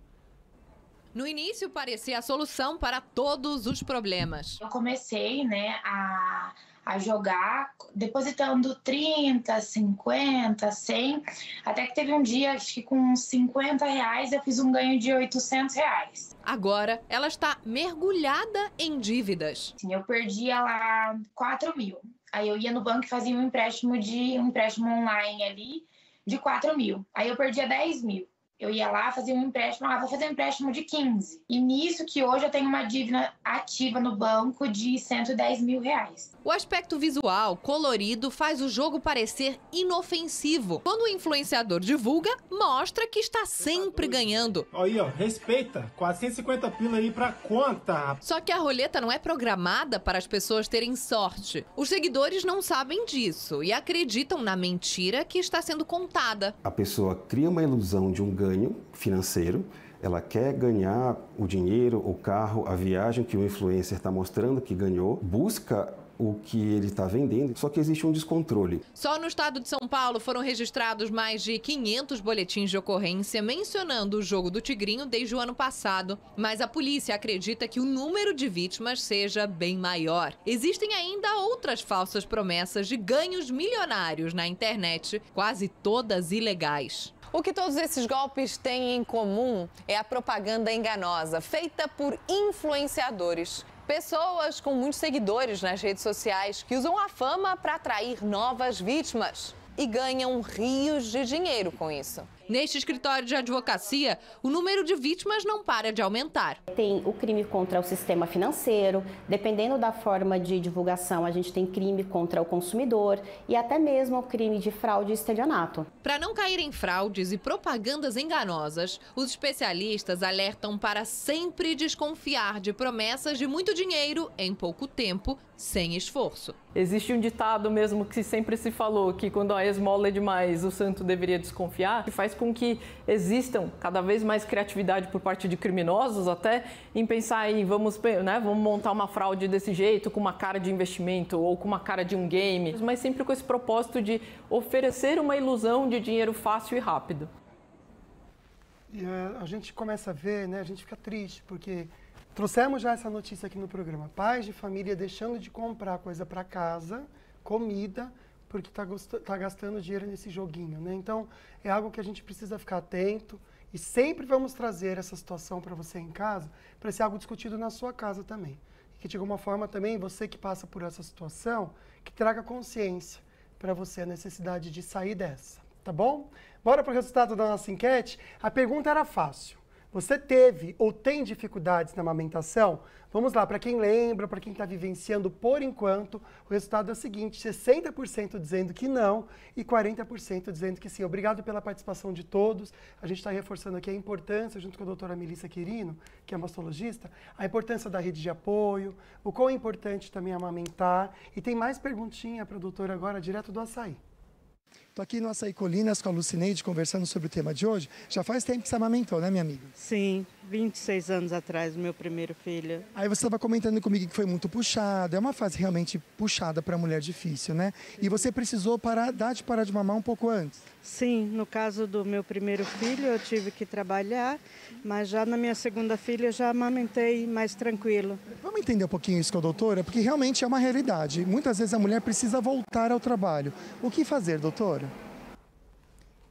No início parecia a solução para todos os problemas. Eu comecei, né, a a jogar, depositando 30, 50, 100, até que teve um dia, acho que com 50 reais, eu fiz um ganho de 800 reais. Agora, ela está mergulhada em dívidas. Sim, eu perdia lá 4 mil. Aí eu ia no banco e fazia um empréstimo de um empréstimo online ali de 4 mil. Aí eu perdia 10 mil. Eu ia lá, fazia um empréstimo, ah, vou fazer um empréstimo de 15. E nisso que hoje eu tenho uma dívida ativa no banco de 110 mil reais. O aspecto visual, colorido, faz o jogo parecer inofensivo. Quando o influenciador divulga, mostra que está sempre ganhando. Aí, ó, respeita. 450 pila aí pra conta. Só que a roleta não é programada para as pessoas terem sorte. Os seguidores não sabem disso e acreditam na mentira que está sendo contada. A pessoa cria uma ilusão de um ganho ganho financeiro, ela quer ganhar o dinheiro, o carro, a viagem que o influencer está mostrando que ganhou, busca o que ele está vendendo, só que existe um descontrole. Só no estado de São Paulo foram registrados mais de 500 boletins de ocorrência mencionando o jogo do Tigrinho desde o ano passado, mas a polícia acredita que o número de vítimas seja bem maior. Existem ainda outras falsas promessas de ganhos milionários na internet, quase todas ilegais. O que todos esses golpes têm em comum é a propaganda enganosa, feita por influenciadores. Pessoas com muitos seguidores nas redes sociais que usam a fama para atrair novas vítimas e ganham rios de dinheiro com isso. Neste escritório de advocacia, o número de vítimas não para de aumentar. Tem o crime contra o sistema financeiro, dependendo da forma de divulgação, a gente tem crime contra o consumidor e até mesmo o crime de fraude e estelionato. Para não cair em fraudes e propagandas enganosas, os especialistas alertam para sempre desconfiar de promessas de muito dinheiro em pouco tempo, sem esforço. Existe um ditado mesmo que sempre se falou que quando a esmola é demais, o santo deveria desconfiar, que faz com que existam cada vez mais criatividade por parte de criminosos até em pensar em vamos, né, vamos montar uma fraude desse jeito, com uma cara de investimento ou com uma cara de um game, mas sempre com esse propósito de oferecer uma ilusão de dinheiro fácil e rápido. E a, eh, a gente começa a ver, né, a gente fica triste, porque trouxemos já essa notícia aqui no programa. Pais de família deixando de comprar coisa para casa, comida, porque está tá gastando dinheiro nesse joguinho, né? Então, é algo que a gente precisa ficar atento e sempre vamos trazer essa situação para você em casa, para ser algo discutido na sua casa também. que de alguma forma também você que passa por essa situação, que traga consciência para você a necessidade de sair dessa, tá bom? Bora para o resultado da nossa enquete? A pergunta era fácil. Você teve ou tem dificuldades na amamentação? Vamos lá, para quem lembra, para quem está vivenciando por enquanto, o resultado é o seguinte: 60% dizendo que não e 40% dizendo que sim. Obrigado pela participação de todos. A gente está reforçando aqui a importância, junto com a doutora Melissa Quirino, que é mastologista, a importância da rede de apoio, o quão é importante também amamentar. E tem mais perguntinha para a doutora agora, direto do açaí. Estou aqui no Açaí Colinas com a Lucineide conversando sobre o tema de hoje. Já faz tempo que você amamentou, né, minha amiga? Sim, 26 anos atrás, o meu primeiro filho. Aí você estava comentando comigo que foi muito puxado, é uma fase realmente puxada para a mulher difícil, né? E você precisou parar, dar de parar de mamar um pouco antes? Sim, no caso do meu primeiro filho, eu tive que trabalhar, mas já na minha segunda filha já amamentei mais tranquilo. Vamos entender um pouquinho isso com a doutora, porque realmente é uma realidade. Muitas vezes a mulher precisa voltar ao trabalho. O que fazer, doutora?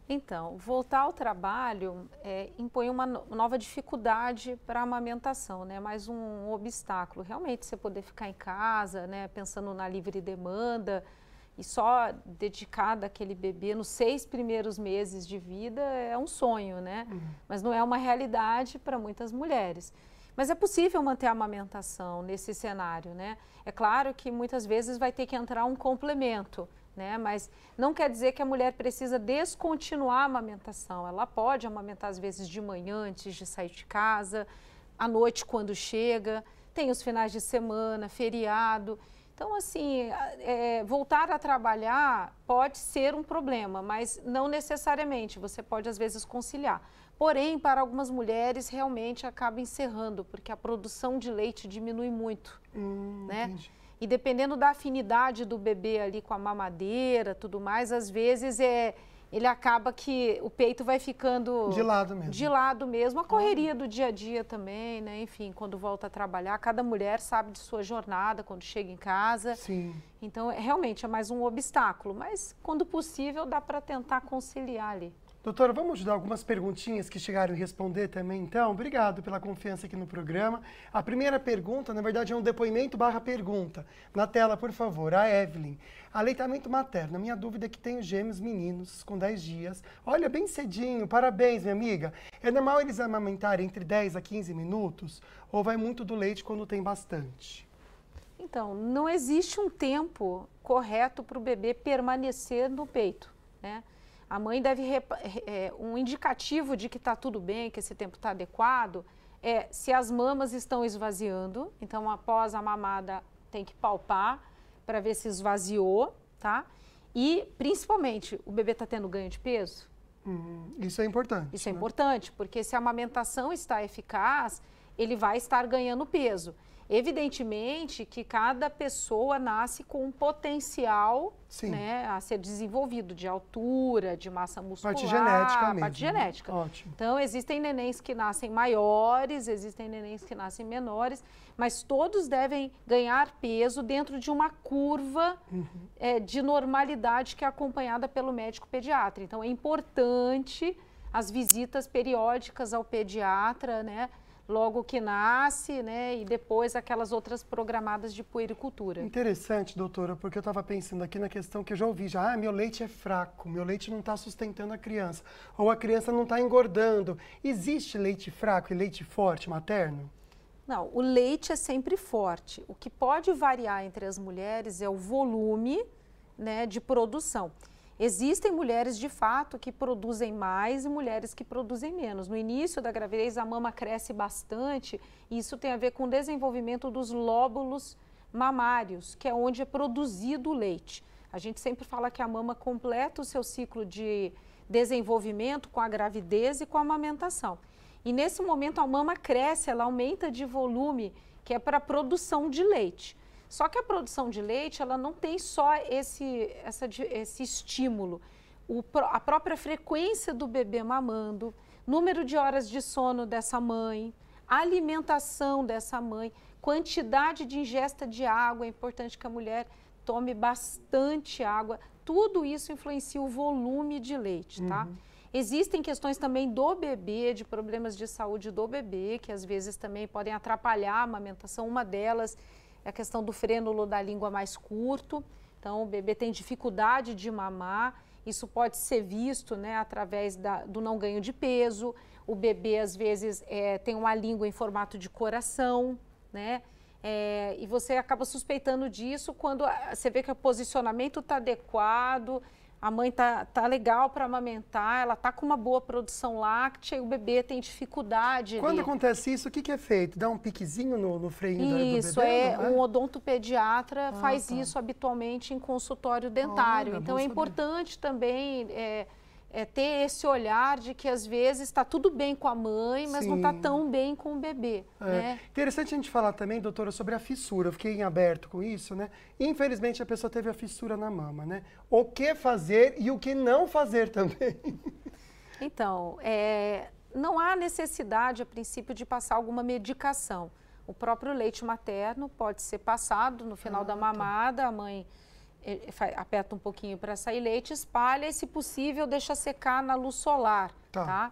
Então, voltar ao trabalho é, impõe uma nova dificuldade para a amamentação, né? mais um obstáculo. Realmente, você poder ficar em casa, né? pensando na livre demanda e só dedicada àquele bebê nos seis primeiros meses de vida é um sonho, né? Uhum. Mas não é uma realidade para muitas mulheres. Mas é possível manter a amamentação nesse cenário, né? É claro que muitas vezes vai ter que entrar um complemento né? Mas não quer dizer que a mulher precisa descontinuar a amamentação. Ela pode amamentar às vezes de manhã antes de sair de casa, à noite quando chega, tem os finais de semana, feriado. Então, assim, é, voltar a trabalhar pode ser um problema, mas não necessariamente. Você pode, às vezes, conciliar. Porém, para algumas mulheres, realmente acaba encerrando, porque a produção de leite diminui muito. Hum, né? Entendi. E dependendo da afinidade do bebê ali com a mamadeira, tudo mais, às vezes é ele acaba que o peito vai ficando de lado mesmo. De lado mesmo. A correria do dia a dia também, né? Enfim, quando volta a trabalhar, cada mulher sabe de sua jornada quando chega em casa. Sim. Então, é, realmente é mais um obstáculo, mas quando possível dá para tentar conciliar ali. Doutora, vamos ajudar algumas perguntinhas que chegaram a responder também, então? Obrigado pela confiança aqui no programa. A primeira pergunta, na verdade, é um depoimento barra pergunta. Na tela, por favor, a Evelyn. Aleitamento materno. Minha dúvida é que tenho gêmeos meninos com 10 dias. Olha, bem cedinho. Parabéns, minha amiga. É normal eles amamentarem entre 10 a 15 minutos? Ou vai muito do leite quando tem bastante? Então, não existe um tempo correto para o bebê permanecer no peito, né? a mãe deve. É, um indicativo de que está tudo bem, que esse tempo está adequado, é se as mamas estão esvaziando. Então, após a mamada, tem que palpar para ver se esvaziou, tá? E, principalmente, o bebê está tendo ganho de peso? Hum, isso é importante. Isso é né? é importante, porque se a amamentação está eficaz, ele vai estar ganhando peso. Evidentemente que cada pessoa nasce com um potencial né, a ser desenvolvido de altura, de massa muscular. Parte genética mesmo. Parte genética. Ótimo. Então, existem nenéns que nascem maiores, existem nenéns que nascem menores, mas todos devem ganhar peso dentro de uma curva uhum. é, de normalidade que é acompanhada pelo médico pediatra. Então, é importante as visitas periódicas ao pediatra, né? logo que nasce, né? E depois aquelas outras programadas de puericultura. Interessante, doutora, porque eu estava pensando aqui na questão que eu já ouvi já, ah, meu leite é fraco, meu leite não está sustentando a criança, ou a criança não está engordando. Existe leite fraco e leite forte materno? Não, o leite é sempre forte. O que pode variar entre as mulheres é o volume né, de produção. Existem mulheres de fato que produzem mais e mulheres que produzem menos. No início da gravidez, a mama cresce bastante e isso tem a ver com o desenvolvimento dos lóbulos mamários, que é onde é produzido o leite. A gente sempre fala que a mama completa o seu ciclo de desenvolvimento com a gravidez e com a amamentação. E nesse momento a mama cresce, ela aumenta de volume, que é para a produção de leite. Só que a produção de leite, ela não tem só esse, essa, esse estímulo. O, a própria frequência do bebê mamando, número de horas de sono dessa mãe, alimentação dessa mãe, quantidade de ingesta de água, é importante que a mulher tome bastante água. Tudo isso influencia o volume de leite, tá? Uhum. Existem questões também do bebê, de problemas de saúde do bebê, que às vezes também podem atrapalhar a amamentação. Uma delas é a questão do frênulo da língua mais curto. Então, o bebê tem dificuldade de mamar. Isso pode ser visto né, através da, do não ganho de peso. O bebê, às vezes, é, tem uma língua em formato de coração, né? É, e você acaba suspeitando disso quando ah, você vê que o posicionamento está adequado, a mãe tá, tá legal para amamentar, ela tá com uma boa produção láctea e o bebê tem dificuldade. Quando ali. acontece isso, o que, que, é feito? Dá um piquezinho no, no freinho isso, do bebê? Isso, é, é, um odontopediatra ah, faz tá. isso habitualmente em consultório dentário. Olha, então é saber. importante também... É, é, ter esse olhar de que às vezes está tudo bem com a mãe, mas tá Sim. não está tão bem com o bebê. É. Né? Interessante a gente falar também, doutora, sobre a fissura. Eu fiquei em aberto com isso, né? Infelizmente a pessoa teve a fissura na mama, né? O que fazer e o que não fazer também. Então, é, não há necessidade, a princípio, de passar alguma medicação. O próprio leite materno pode ser passado no final ah, da tá. mamada, tá. a mãe aperta um pouquinho para sair leite, espalha e, se possível, deixa secar na luz solar, tá? tá?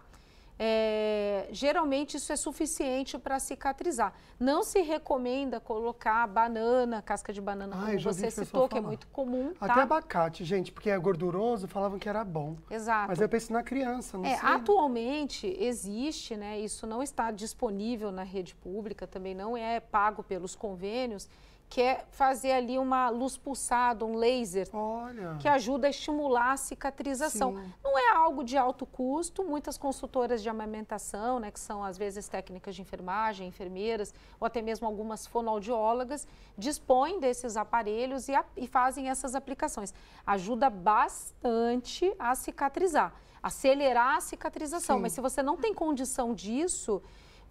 É, geralmente isso é suficiente para cicatrizar. Não se recomenda colocar banana, casca de banana, Ai, ah, como você citou, que é muito comum. Tá? Até tá? abacate, gente, porque é gorduroso, falavam que era bom. Exato. Mas eu penso na criança, não é, sei. Atualmente existe, né? Isso não está disponível na rede pública, também não é pago pelos convênios que é fazer ali uma luz pulsada, um laser, Olha. que ajuda a estimular a cicatrização. Sim. Não é algo de alto custo, muitas consultoras de amamentação, né, que são às vezes técnicas de enfermagem, enfermeiras, ou até mesmo algumas fonoaudiólogas, dispõem desses aparelhos e, a, e fazem essas aplicações. Ajuda bastante a cicatrizar, acelerar a cicatrização, Sim. mas se você não tem condição disso,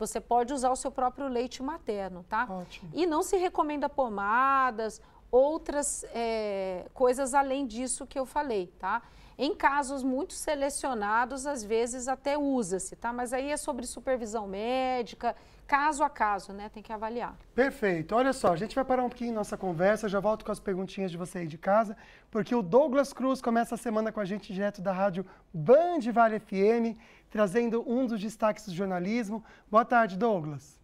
você pode usar o seu próprio leite materno, tá? Ótimo. E não se recomenda pomadas, outras é, coisas além disso que eu falei, tá? Em casos muito selecionados, às vezes até usa-se, tá? Mas aí é sobre supervisão médica, caso a caso, né? Tem que avaliar. Perfeito. Olha só, a gente vai parar um pouquinho nossa conversa, já volto com as perguntinhas de você aí de casa, porque o Douglas Cruz começa a semana com a gente direto da rádio Band Vale FM trazendo um dos destaques do jornalismo. Boa tarde, Douglas.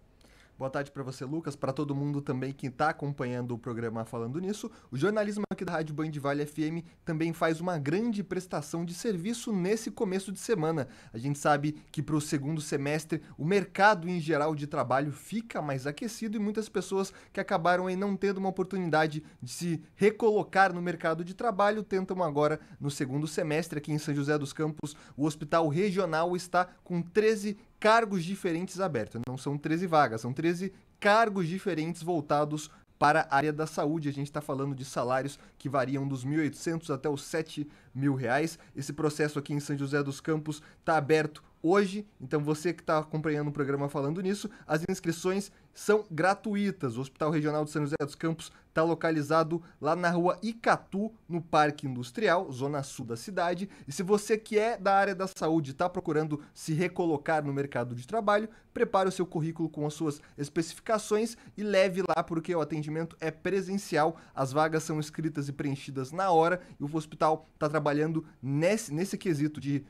Boa tarde para você, Lucas, para todo mundo também que está acompanhando o programa Falando Nisso. O jornalismo aqui da Rádio Band Vale FM também faz uma grande prestação de serviço nesse começo de semana. A gente sabe que para o segundo semestre o mercado em geral de trabalho fica mais aquecido e muitas pessoas que acabaram aí não tendo uma oportunidade de se recolocar no mercado de trabalho tentam agora no segundo semestre aqui em São José dos Campos. O Hospital Regional está com 13 cargos diferentes abertos. Não são 13 vagas, são 13 cargos diferentes voltados para a área da saúde. A gente está falando de salários que variam dos 1.800 até os 7 mil reais. Esse processo aqui em São José dos Campos está aberto hoje. Então, você que está acompanhando o programa falando nisso, as inscrições são gratuitas. O Hospital Regional de São José dos Campos está localizado lá na rua Icatu, no Parque Industrial, zona sul da cidade. E se você que é da área da saúde está procurando se recolocar no mercado de trabalho, prepare o seu currículo com as suas especificações e leve lá, porque o atendimento é presencial. As vagas são escritas e preenchidas na hora e o hospital está trabalhando nesse, nesse quesito de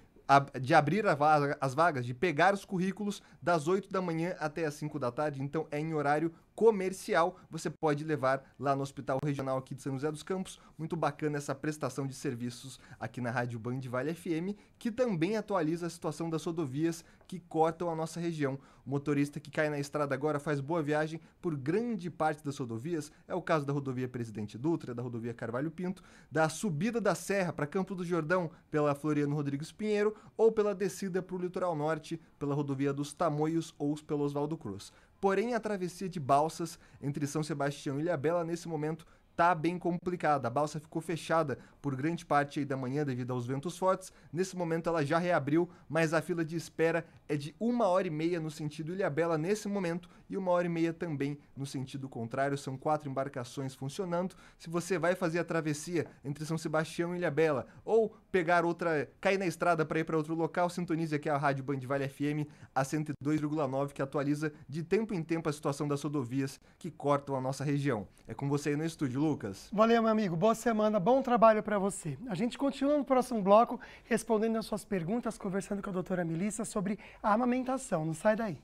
de abrir vaga, as vagas, de pegar os currículos das 8 da manhã até as 5 da tarde, então é em horário comercial, você pode levar lá no Hospital Regional aqui de São José dos Campos. Muito bacana essa prestação de serviços aqui na Rádio Band Vale FM, que também atualiza a situação das rodovias que cortam a nossa região. O motorista que cai na estrada agora faz boa viagem por grande parte das rodovias. É o caso da rodovia Presidente Dutra, da rodovia Carvalho Pinto, da subida da Serra para Campo do Jordão pela Floriano Rodrigues Pinheiro ou pela descida para o litoral norte pela rodovia dos Tamoios ou pelo Oswaldo Cruz. Porém, a travessia de balsas entre São Sebastião e Ilhabela, nesse momento, tá bem complicada. A balsa ficou fechada por grande parte da manhã devido aos ventos fortes. Nesse momento ela já reabriu, mas a fila de espera é de uma hora e meia no sentido Ilha Bela nesse momento e uma hora e meia também no sentido contrário. São quatro embarcações funcionando. Se você vai fazer a travessia entre São Sebastião e Ilha Bela ou pegar outra, cair na estrada para ir para outro local, sintonize aqui a Rádio Band Vale FM a 102,9 que atualiza de tempo em tempo a situação das rodovias que cortam a nossa região. É com você aí no estúdio. Lucas. Valeu, meu amigo. Boa semana, bom trabalho para você. A gente continua no próximo bloco respondendo as suas perguntas, conversando com a doutora Melissa sobre armamentação. Não sai daí.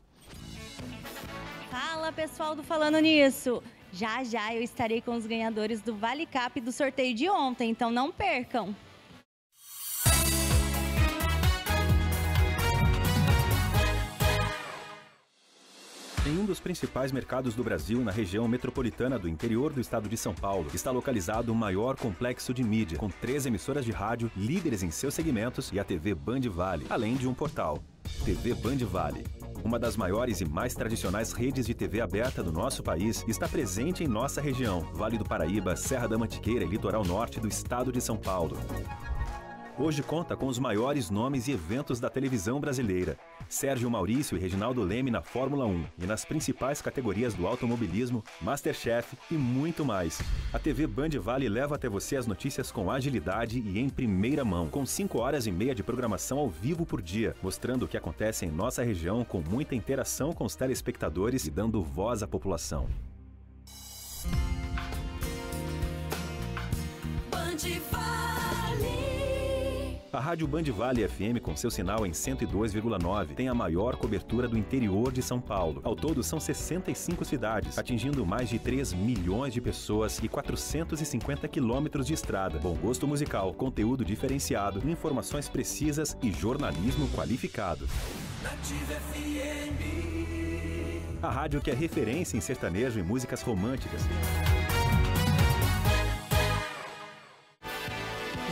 Fala, pessoal do Falando Nisso. Já já eu estarei com os ganhadores do Vale Cap do sorteio de ontem, então não percam. Em um dos principais mercados do Brasil, na região metropolitana do interior do estado de São Paulo, está localizado o maior complexo de mídia, com três emissoras de rádio, líderes em seus segmentos e a TV Band Vale, além de um portal, TV Band Vale. Uma das maiores e mais tradicionais redes de TV aberta do nosso país está presente em nossa região, Vale do Paraíba, Serra da Mantiqueira e Litoral Norte do estado de São Paulo. Hoje conta com os maiores nomes e eventos da televisão brasileira. Sérgio Maurício e Reginaldo Leme na Fórmula 1 e nas principais categorias do automobilismo, Masterchef e muito mais. A TV Band Vale leva até você as notícias com agilidade e em primeira mão, com 5 horas e meia de programação ao vivo por dia, mostrando o que acontece em nossa região com muita interação com os telespectadores e dando voz à população. Band Vale a Rádio Band Vale FM, com seu sinal em 102,9, tem a maior cobertura do interior de São Paulo. Ao todo, são 65 cidades, atingindo mais de 3 milhões de pessoas e 450 quilômetros de estrada. Bom gosto musical, conteúdo diferenciado, informações precisas e jornalismo qualificado. Nativa FM. A rádio que é referência em sertanejo e músicas românticas.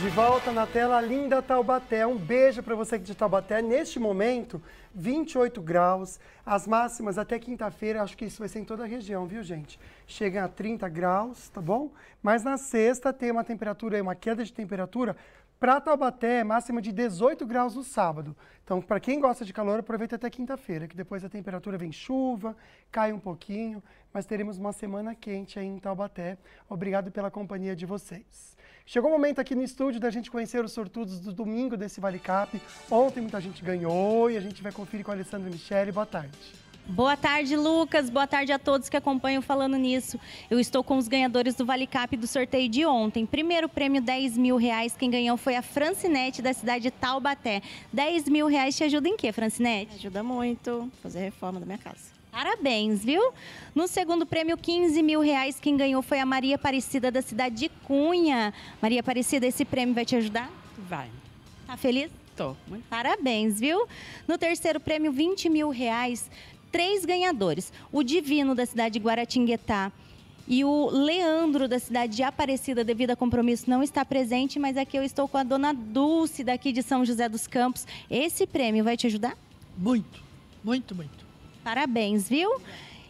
De volta na tela, linda Taubaté. Um beijo para você é de Taubaté. Neste momento, 28 graus. As máximas até quinta-feira, acho que isso vai ser em toda a região, viu, gente? Chega a 30 graus, tá bom? Mas na sexta tem uma temperatura, uma queda de temperatura para Taubaté, máxima de 18 graus no sábado. Então, para quem gosta de calor, aproveita até quinta-feira, que depois a temperatura vem chuva, cai um pouquinho, mas teremos uma semana quente aí em Taubaté. Obrigado pela companhia de vocês. Chegou o momento aqui no estúdio da gente conhecer os sortudos do domingo desse Vale Cup. Ontem muita gente ganhou e a gente vai conferir com a Alessandra Michele. Boa tarde. Boa tarde, Lucas. Boa tarde a todos que acompanham falando nisso. Eu estou com os ganhadores do Vale Cap do sorteio de ontem. Primeiro prêmio, 10 mil reais. Quem ganhou foi a Francinete, da cidade de Taubaté. 10 mil reais te ajuda em quê, Francinete? ajuda muito. Fazer reforma da minha casa. Parabéns, viu? No segundo prêmio, 15 mil reais. Quem ganhou foi a Maria Aparecida da cidade de Cunha. Maria Aparecida, esse prêmio vai te ajudar? Vai. Tá feliz? Tô. Muito. Parabéns, viu? No terceiro prêmio, 20 mil reais. Três ganhadores. O Divino da cidade de Guaratinguetá. E o Leandro, da cidade de Aparecida, devido a compromisso, não está presente, mas aqui eu estou com a dona Dulce, daqui de São José dos Campos. Esse prêmio vai te ajudar? Muito, muito, muito. Parabéns, viu?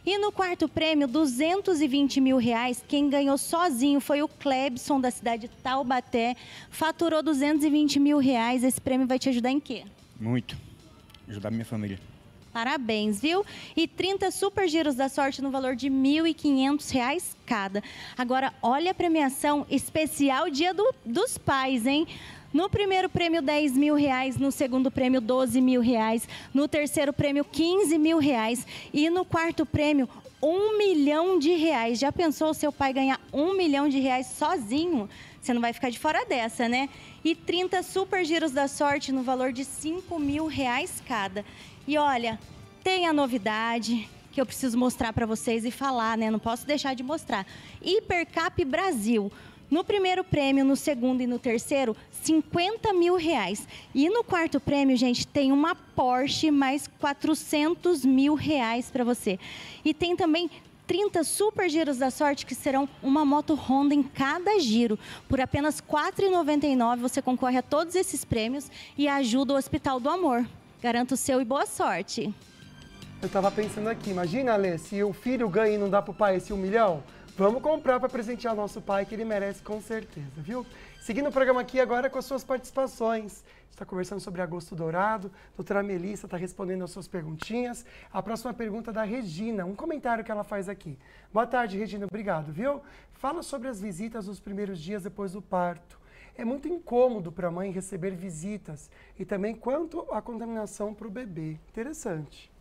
E no quarto prêmio, 220 mil reais. Quem ganhou sozinho foi o Klebson, da cidade de Taubaté. Faturou 220 mil reais. Esse prêmio vai te ajudar em quê? Muito. Ajudar minha família. Parabéns, viu? E 30 super giros da sorte no valor de R$ 1.500 cada. Agora, olha a premiação especial Dia do, dos Pais, hein? No primeiro prêmio, 10 mil reais. No segundo prêmio, 12 mil reais. No terceiro prêmio, 15 mil reais. E no quarto prêmio, um milhão de reais. Já pensou o seu pai ganhar um milhão de reais sozinho? Você não vai ficar de fora dessa, né? E 30 super giros da sorte no valor de 5 mil reais cada. E olha, tem a novidade que eu preciso mostrar para vocês e falar, né? Não posso deixar de mostrar. Hipercap Brasil. No primeiro prêmio, no segundo e no terceiro, 50 mil reais. E no quarto prêmio, gente, tem uma Porsche mais 400 mil reais para você. E tem também 30 super giros da sorte que serão uma moto Honda em cada giro. Por apenas R$ 4,99 você concorre a todos esses prêmios e ajuda o Hospital do Amor. Garanto o seu e boa sorte. Eu estava pensando aqui, imagina, Alê, se o filho ganha e não dá pro pai esse um milhão, Vamos comprar para presentear nosso pai, que ele merece com certeza, viu? Seguindo o programa aqui agora com as suas participações. está conversando sobre agosto dourado, a doutora Melissa está respondendo as suas perguntinhas. A próxima pergunta é da Regina, um comentário que ela faz aqui. Boa tarde, Regina, obrigado, viu? Fala sobre as visitas nos primeiros dias depois do parto. É muito incômodo para a mãe receber visitas e também quanto à contaminação para o bebê. Interessante.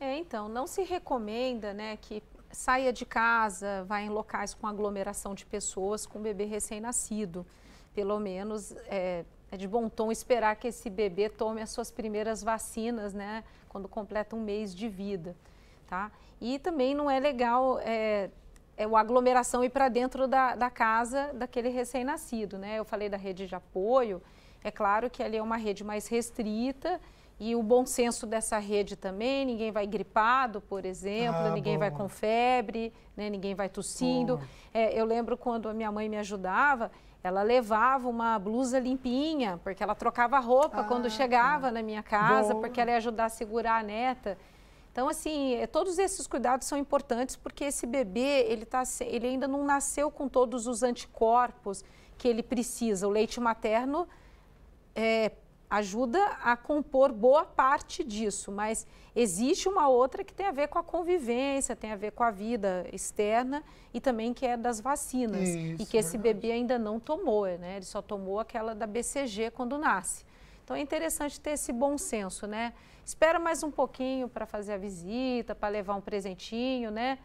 É, então, não se recomenda né, que saia de casa, vá em locais com aglomeração de pessoas com bebê recém-nascido. Pelo menos é, é, de bom tom esperar que esse bebê tome as suas primeiras vacinas, né? Quando completa um mês de vida, tá? E também não é legal é, é aglomeração ir para dentro da, da casa daquele recém-nascido, né? Eu falei da rede de apoio. É claro que ali é uma rede mais restrita e o bom senso dessa rede também, ninguém vai gripado, por exemplo, ah, ninguém vai com febre, né? ninguém vai tossindo. É, eu lembro quando a minha mãe me ajudava, ela levava uma blusa limpinha, porque ela trocava roupa ah, quando chegava tá. na minha casa, porque ela ia ajudar a segurar a neta. Então, assim, é, todos esses cuidados são importantes porque esse bebê, ele, tá, ele ainda não nasceu com todos os anticorpos que ele precisa. O leite materno é, ajuda a compor boa parte disso, mas existe uma outra que tem a ver com a convivência, tem a ver com a vida externa e também que é das vacinas Isso, e que esse verdade. bebê ainda não tomou, né? Ele só tomou aquela da BCG quando nasce. Então é interessante ter esse bom senso, né? Espera mais um pouquinho para fazer a visita, para levar um presentinho, né?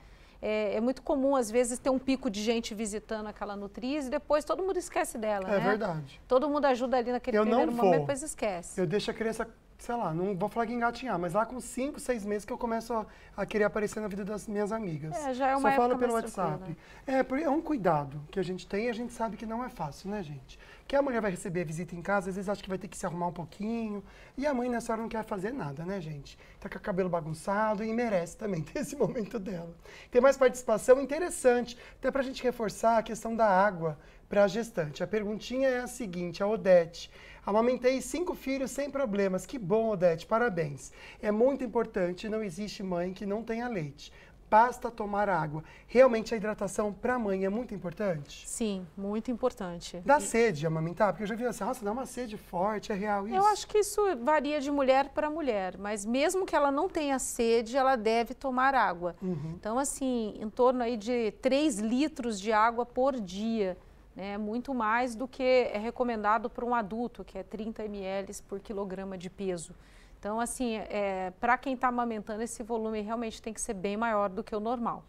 é, é, muito comum, às vezes, ter um pico de gente visitando aquela nutriz e depois todo mundo esquece dela. É né? verdade. Todo mundo ajuda ali naquele eu primeiro momento, depois esquece. Eu deixo a criança sei lá, não vou falar que engatinhar, mas lá com cinco seis meses que eu começo a, a, querer aparecer na vida das minhas amigas. É, já é uma Só falo pelo WhatsApp. Né? É, é um cuidado que a gente tem e a gente sabe que não é fácil, né, gente? Que a mulher vai receber a visita em casa, às vezes acha que vai ter que se arrumar um pouquinho. E a mãe nessa hora não quer fazer nada, né, gente? Tá com o cabelo bagunçado e merece também ter esse momento dela. Tem mais participação interessante, até pra gente reforçar a questão da água para a gestante. A perguntinha é a seguinte, a Odete. Amamentei cinco filhos sem problemas. Que bom, Odete, parabéns. É muito importante, não existe mãe que não tenha leite. Basta tomar água. Realmente a hidratação para a mãe é muito importante? Sim, muito importante. Dá e... sede amamentar? Porque eu já vi assim, nossa, dá uma sede forte, é real isso? Eu acho que isso varia de mulher para mulher, mas mesmo que ela não tenha sede, ela deve tomar água. Uhum. Então, assim, em torno aí de 3 litros de água por dia né, muito mais do que é recomendado para um adulto, que é 30 ml por quilograma de peso. Então, assim, é, para quem está amamentando, esse volume realmente tem que ser bem maior do que o normal.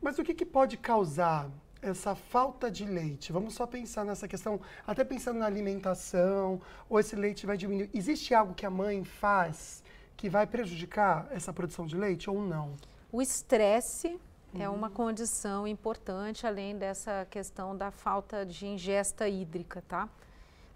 Mas o que, que pode causar essa falta de leite? Vamos só pensar nessa questão, até pensando na alimentação, ou esse leite vai diminuir. Existe algo que a mãe faz que vai prejudicar essa produção de leite ou não? O estresse é uma uhum. condição importante, além dessa questão da falta de ingesta hídrica, tá?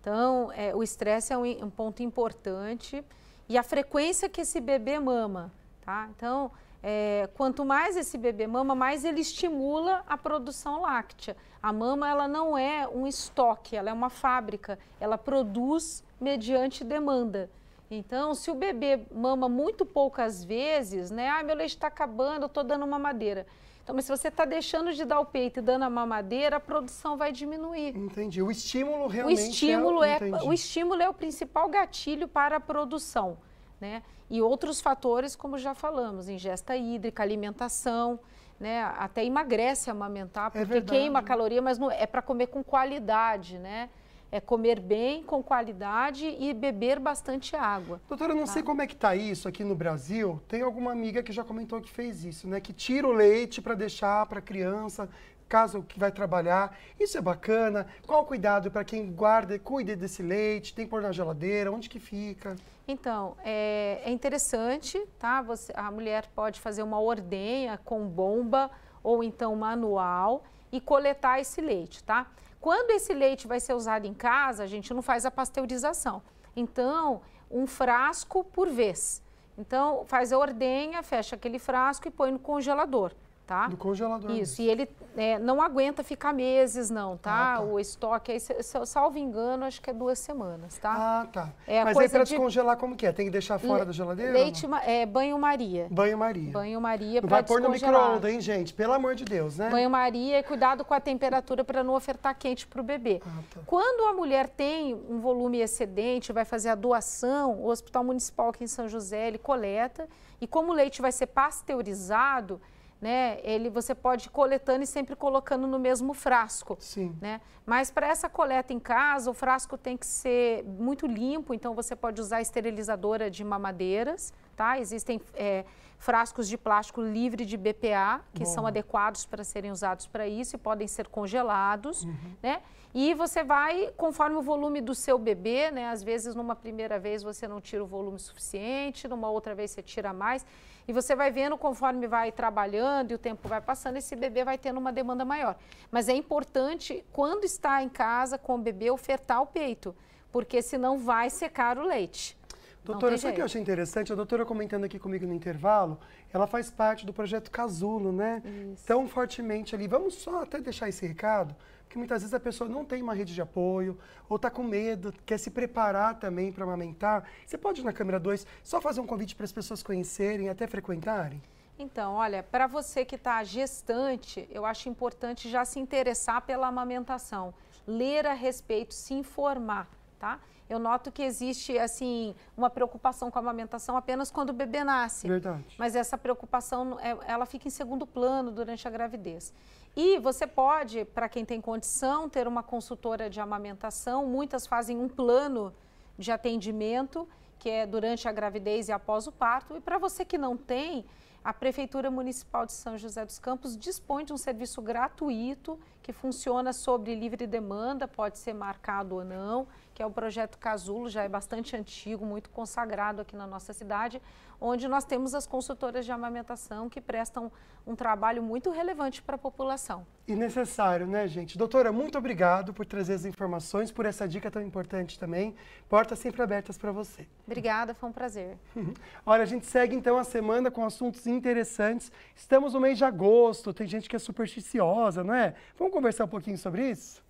Então, é, o estresse é um, um, ponto importante e a frequência que esse bebê mama, tá? Então, é, quanto mais esse bebê mama, mais ele estimula a produção láctea. A mama, ela não é um estoque, ela é uma fábrica, ela produz mediante demanda. Então, se o bebê mama muito poucas vezes, né? Ah, meu leite está acabando, eu estou dando uma madeira então, mas se você está deixando de dar o peito e dando a mamadeira, a produção vai diminuir. Entendi. O estímulo realmente o é- estímulo é, é o estímulo é o principal gatilho para a produção, né? E outros fatores, como já falamos, ingesta hídrica, alimentação, né? Até emagrece amamentar é porque é queima caloria, mas não é para comer com qualidade, né? é comer bem, com qualidade e beber bastante água. Doutora, eu não tá? sei como é que está isso aqui no Brasil. Tem alguma amiga que já comentou que fez isso, né? Que tira o leite para deixar para a criança caso que vai trabalhar. Isso é bacana. Qual o cuidado para quem guarda, cuide desse leite, tem que pôr na geladeira, onde que fica? Então, é, é interessante, tá? Você, a mulher pode fazer uma ordenha com bomba ou então manual e coletar esse leite, tá? Quando esse leite vai ser usado em casa, a gente não faz a pasteurização. Então, um frasco por vez. Então, faz a ordenha, fecha aquele frasco e põe no congelador tá? No congelador. Isso, e ele é, não aguenta ficar meses, não, tá? Ah, tá. O estoque, aí, salvo engano, acho que é duas semanas, tá? Ah, tá. É, Mas aí para de... descongelar, como que é? Tem que deixar fora Le... da geladeira? Leite, ma... é, banho-maria. Banho-maria. Banho-maria para Vai pôr no micro-ondas, hein, gente? Pelo amor de Deus, né? Banho-maria e cuidado com a temperatura para não ofertar quente para o bebê. Ah, tá. Quando a mulher tem um volume excedente, vai fazer a doação, o Hospital Municipal aqui em São José, ele coleta. E como o leite vai ser pasteurizado, né? Ele você pode ir coletando e sempre colocando no mesmo frasco, Sim. né? Mas para essa coleta em casa, o frasco tem que ser muito limpo, então você pode usar esterilizadora de mamadeiras, tá? Existem é, frascos de plástico livre de BPA, que Bom. são adequados para serem usados para isso e podem ser congelados, uhum. né? E você vai, conforme o volume do seu bebê, né? Às vezes, numa primeira vez, você não tira o volume suficiente, numa outra vez, você tira mais. E você vai vendo conforme vai trabalhando e o tempo vai passando, esse bebê vai tendo uma demanda maior. Mas é importante, quando está em casa com o bebê, ofertar o peito, porque senão vai secar o leite. Doutora, só que eu achei interessante, a doutora comentando aqui comigo no intervalo, ela faz parte do projeto Casulo, né? Isso. Tão fortemente ali. Vamos só até deixar esse recado, porque muitas vezes a pessoa não tem uma rede de apoio, ou está com medo, quer se preparar também para amamentar. Você pode, na câmera 2, só fazer um convite para as pessoas conhecerem, até frequentarem? Então, olha, para você que está gestante, eu acho importante já se interessar pela amamentação, ler a respeito, se informar tá? Eu noto que existe, assim, uma preocupação com a amamentação apenas quando o bebê nasce. Verdade. Mas essa preocupação, é, ela fica em segundo plano durante a gravidez. E você pode, para quem tem condição, ter uma consultora de amamentação. Muitas fazem um plano de atendimento, que é durante a gravidez e após o parto. E para você que não tem, a Prefeitura Municipal de São José dos Campos dispõe de um serviço gratuito que funciona sobre livre demanda, pode ser marcado ou não que é o projeto Casulo, já é bastante antigo, muito consagrado aqui na nossa cidade, onde nós temos as consultoras de amamentação que prestam um trabalho muito relevante para a população. E necessário, né, gente? Doutora, muito obrigado por trazer as informações, por essa dica tão importante também. Portas sempre abertas para você. Obrigada, foi um prazer. Olha, a gente segue então a semana com assuntos interessantes. Estamos no mês de agosto, tem gente que é supersticiosa, não é? Vamos conversar um pouquinho sobre isso?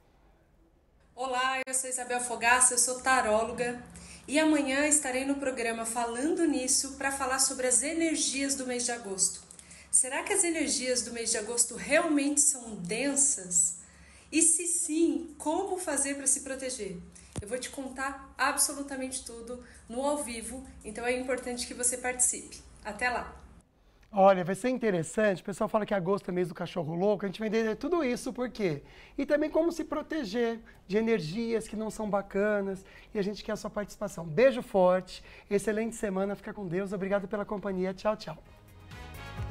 Olá, eu sou Isabel Fogaça, eu sou taróloga e amanhã estarei no programa Falando Nisso para falar sobre as energias do mês de agosto. Será que as energias do mês de agosto realmente são densas? E se sim, como fazer para se proteger? Eu vou te contar absolutamente tudo no ao vivo, então é importante que você participe. Até lá! Olha, vai ser interessante. O pessoal fala que agosto é mês do cachorro louco. A gente vai entender tudo isso, por quê? E também como se proteger de energias que não são bacanas. E a gente quer a sua participação. Beijo forte, excelente semana, fica com Deus. Obrigado pela companhia. Tchau, tchau.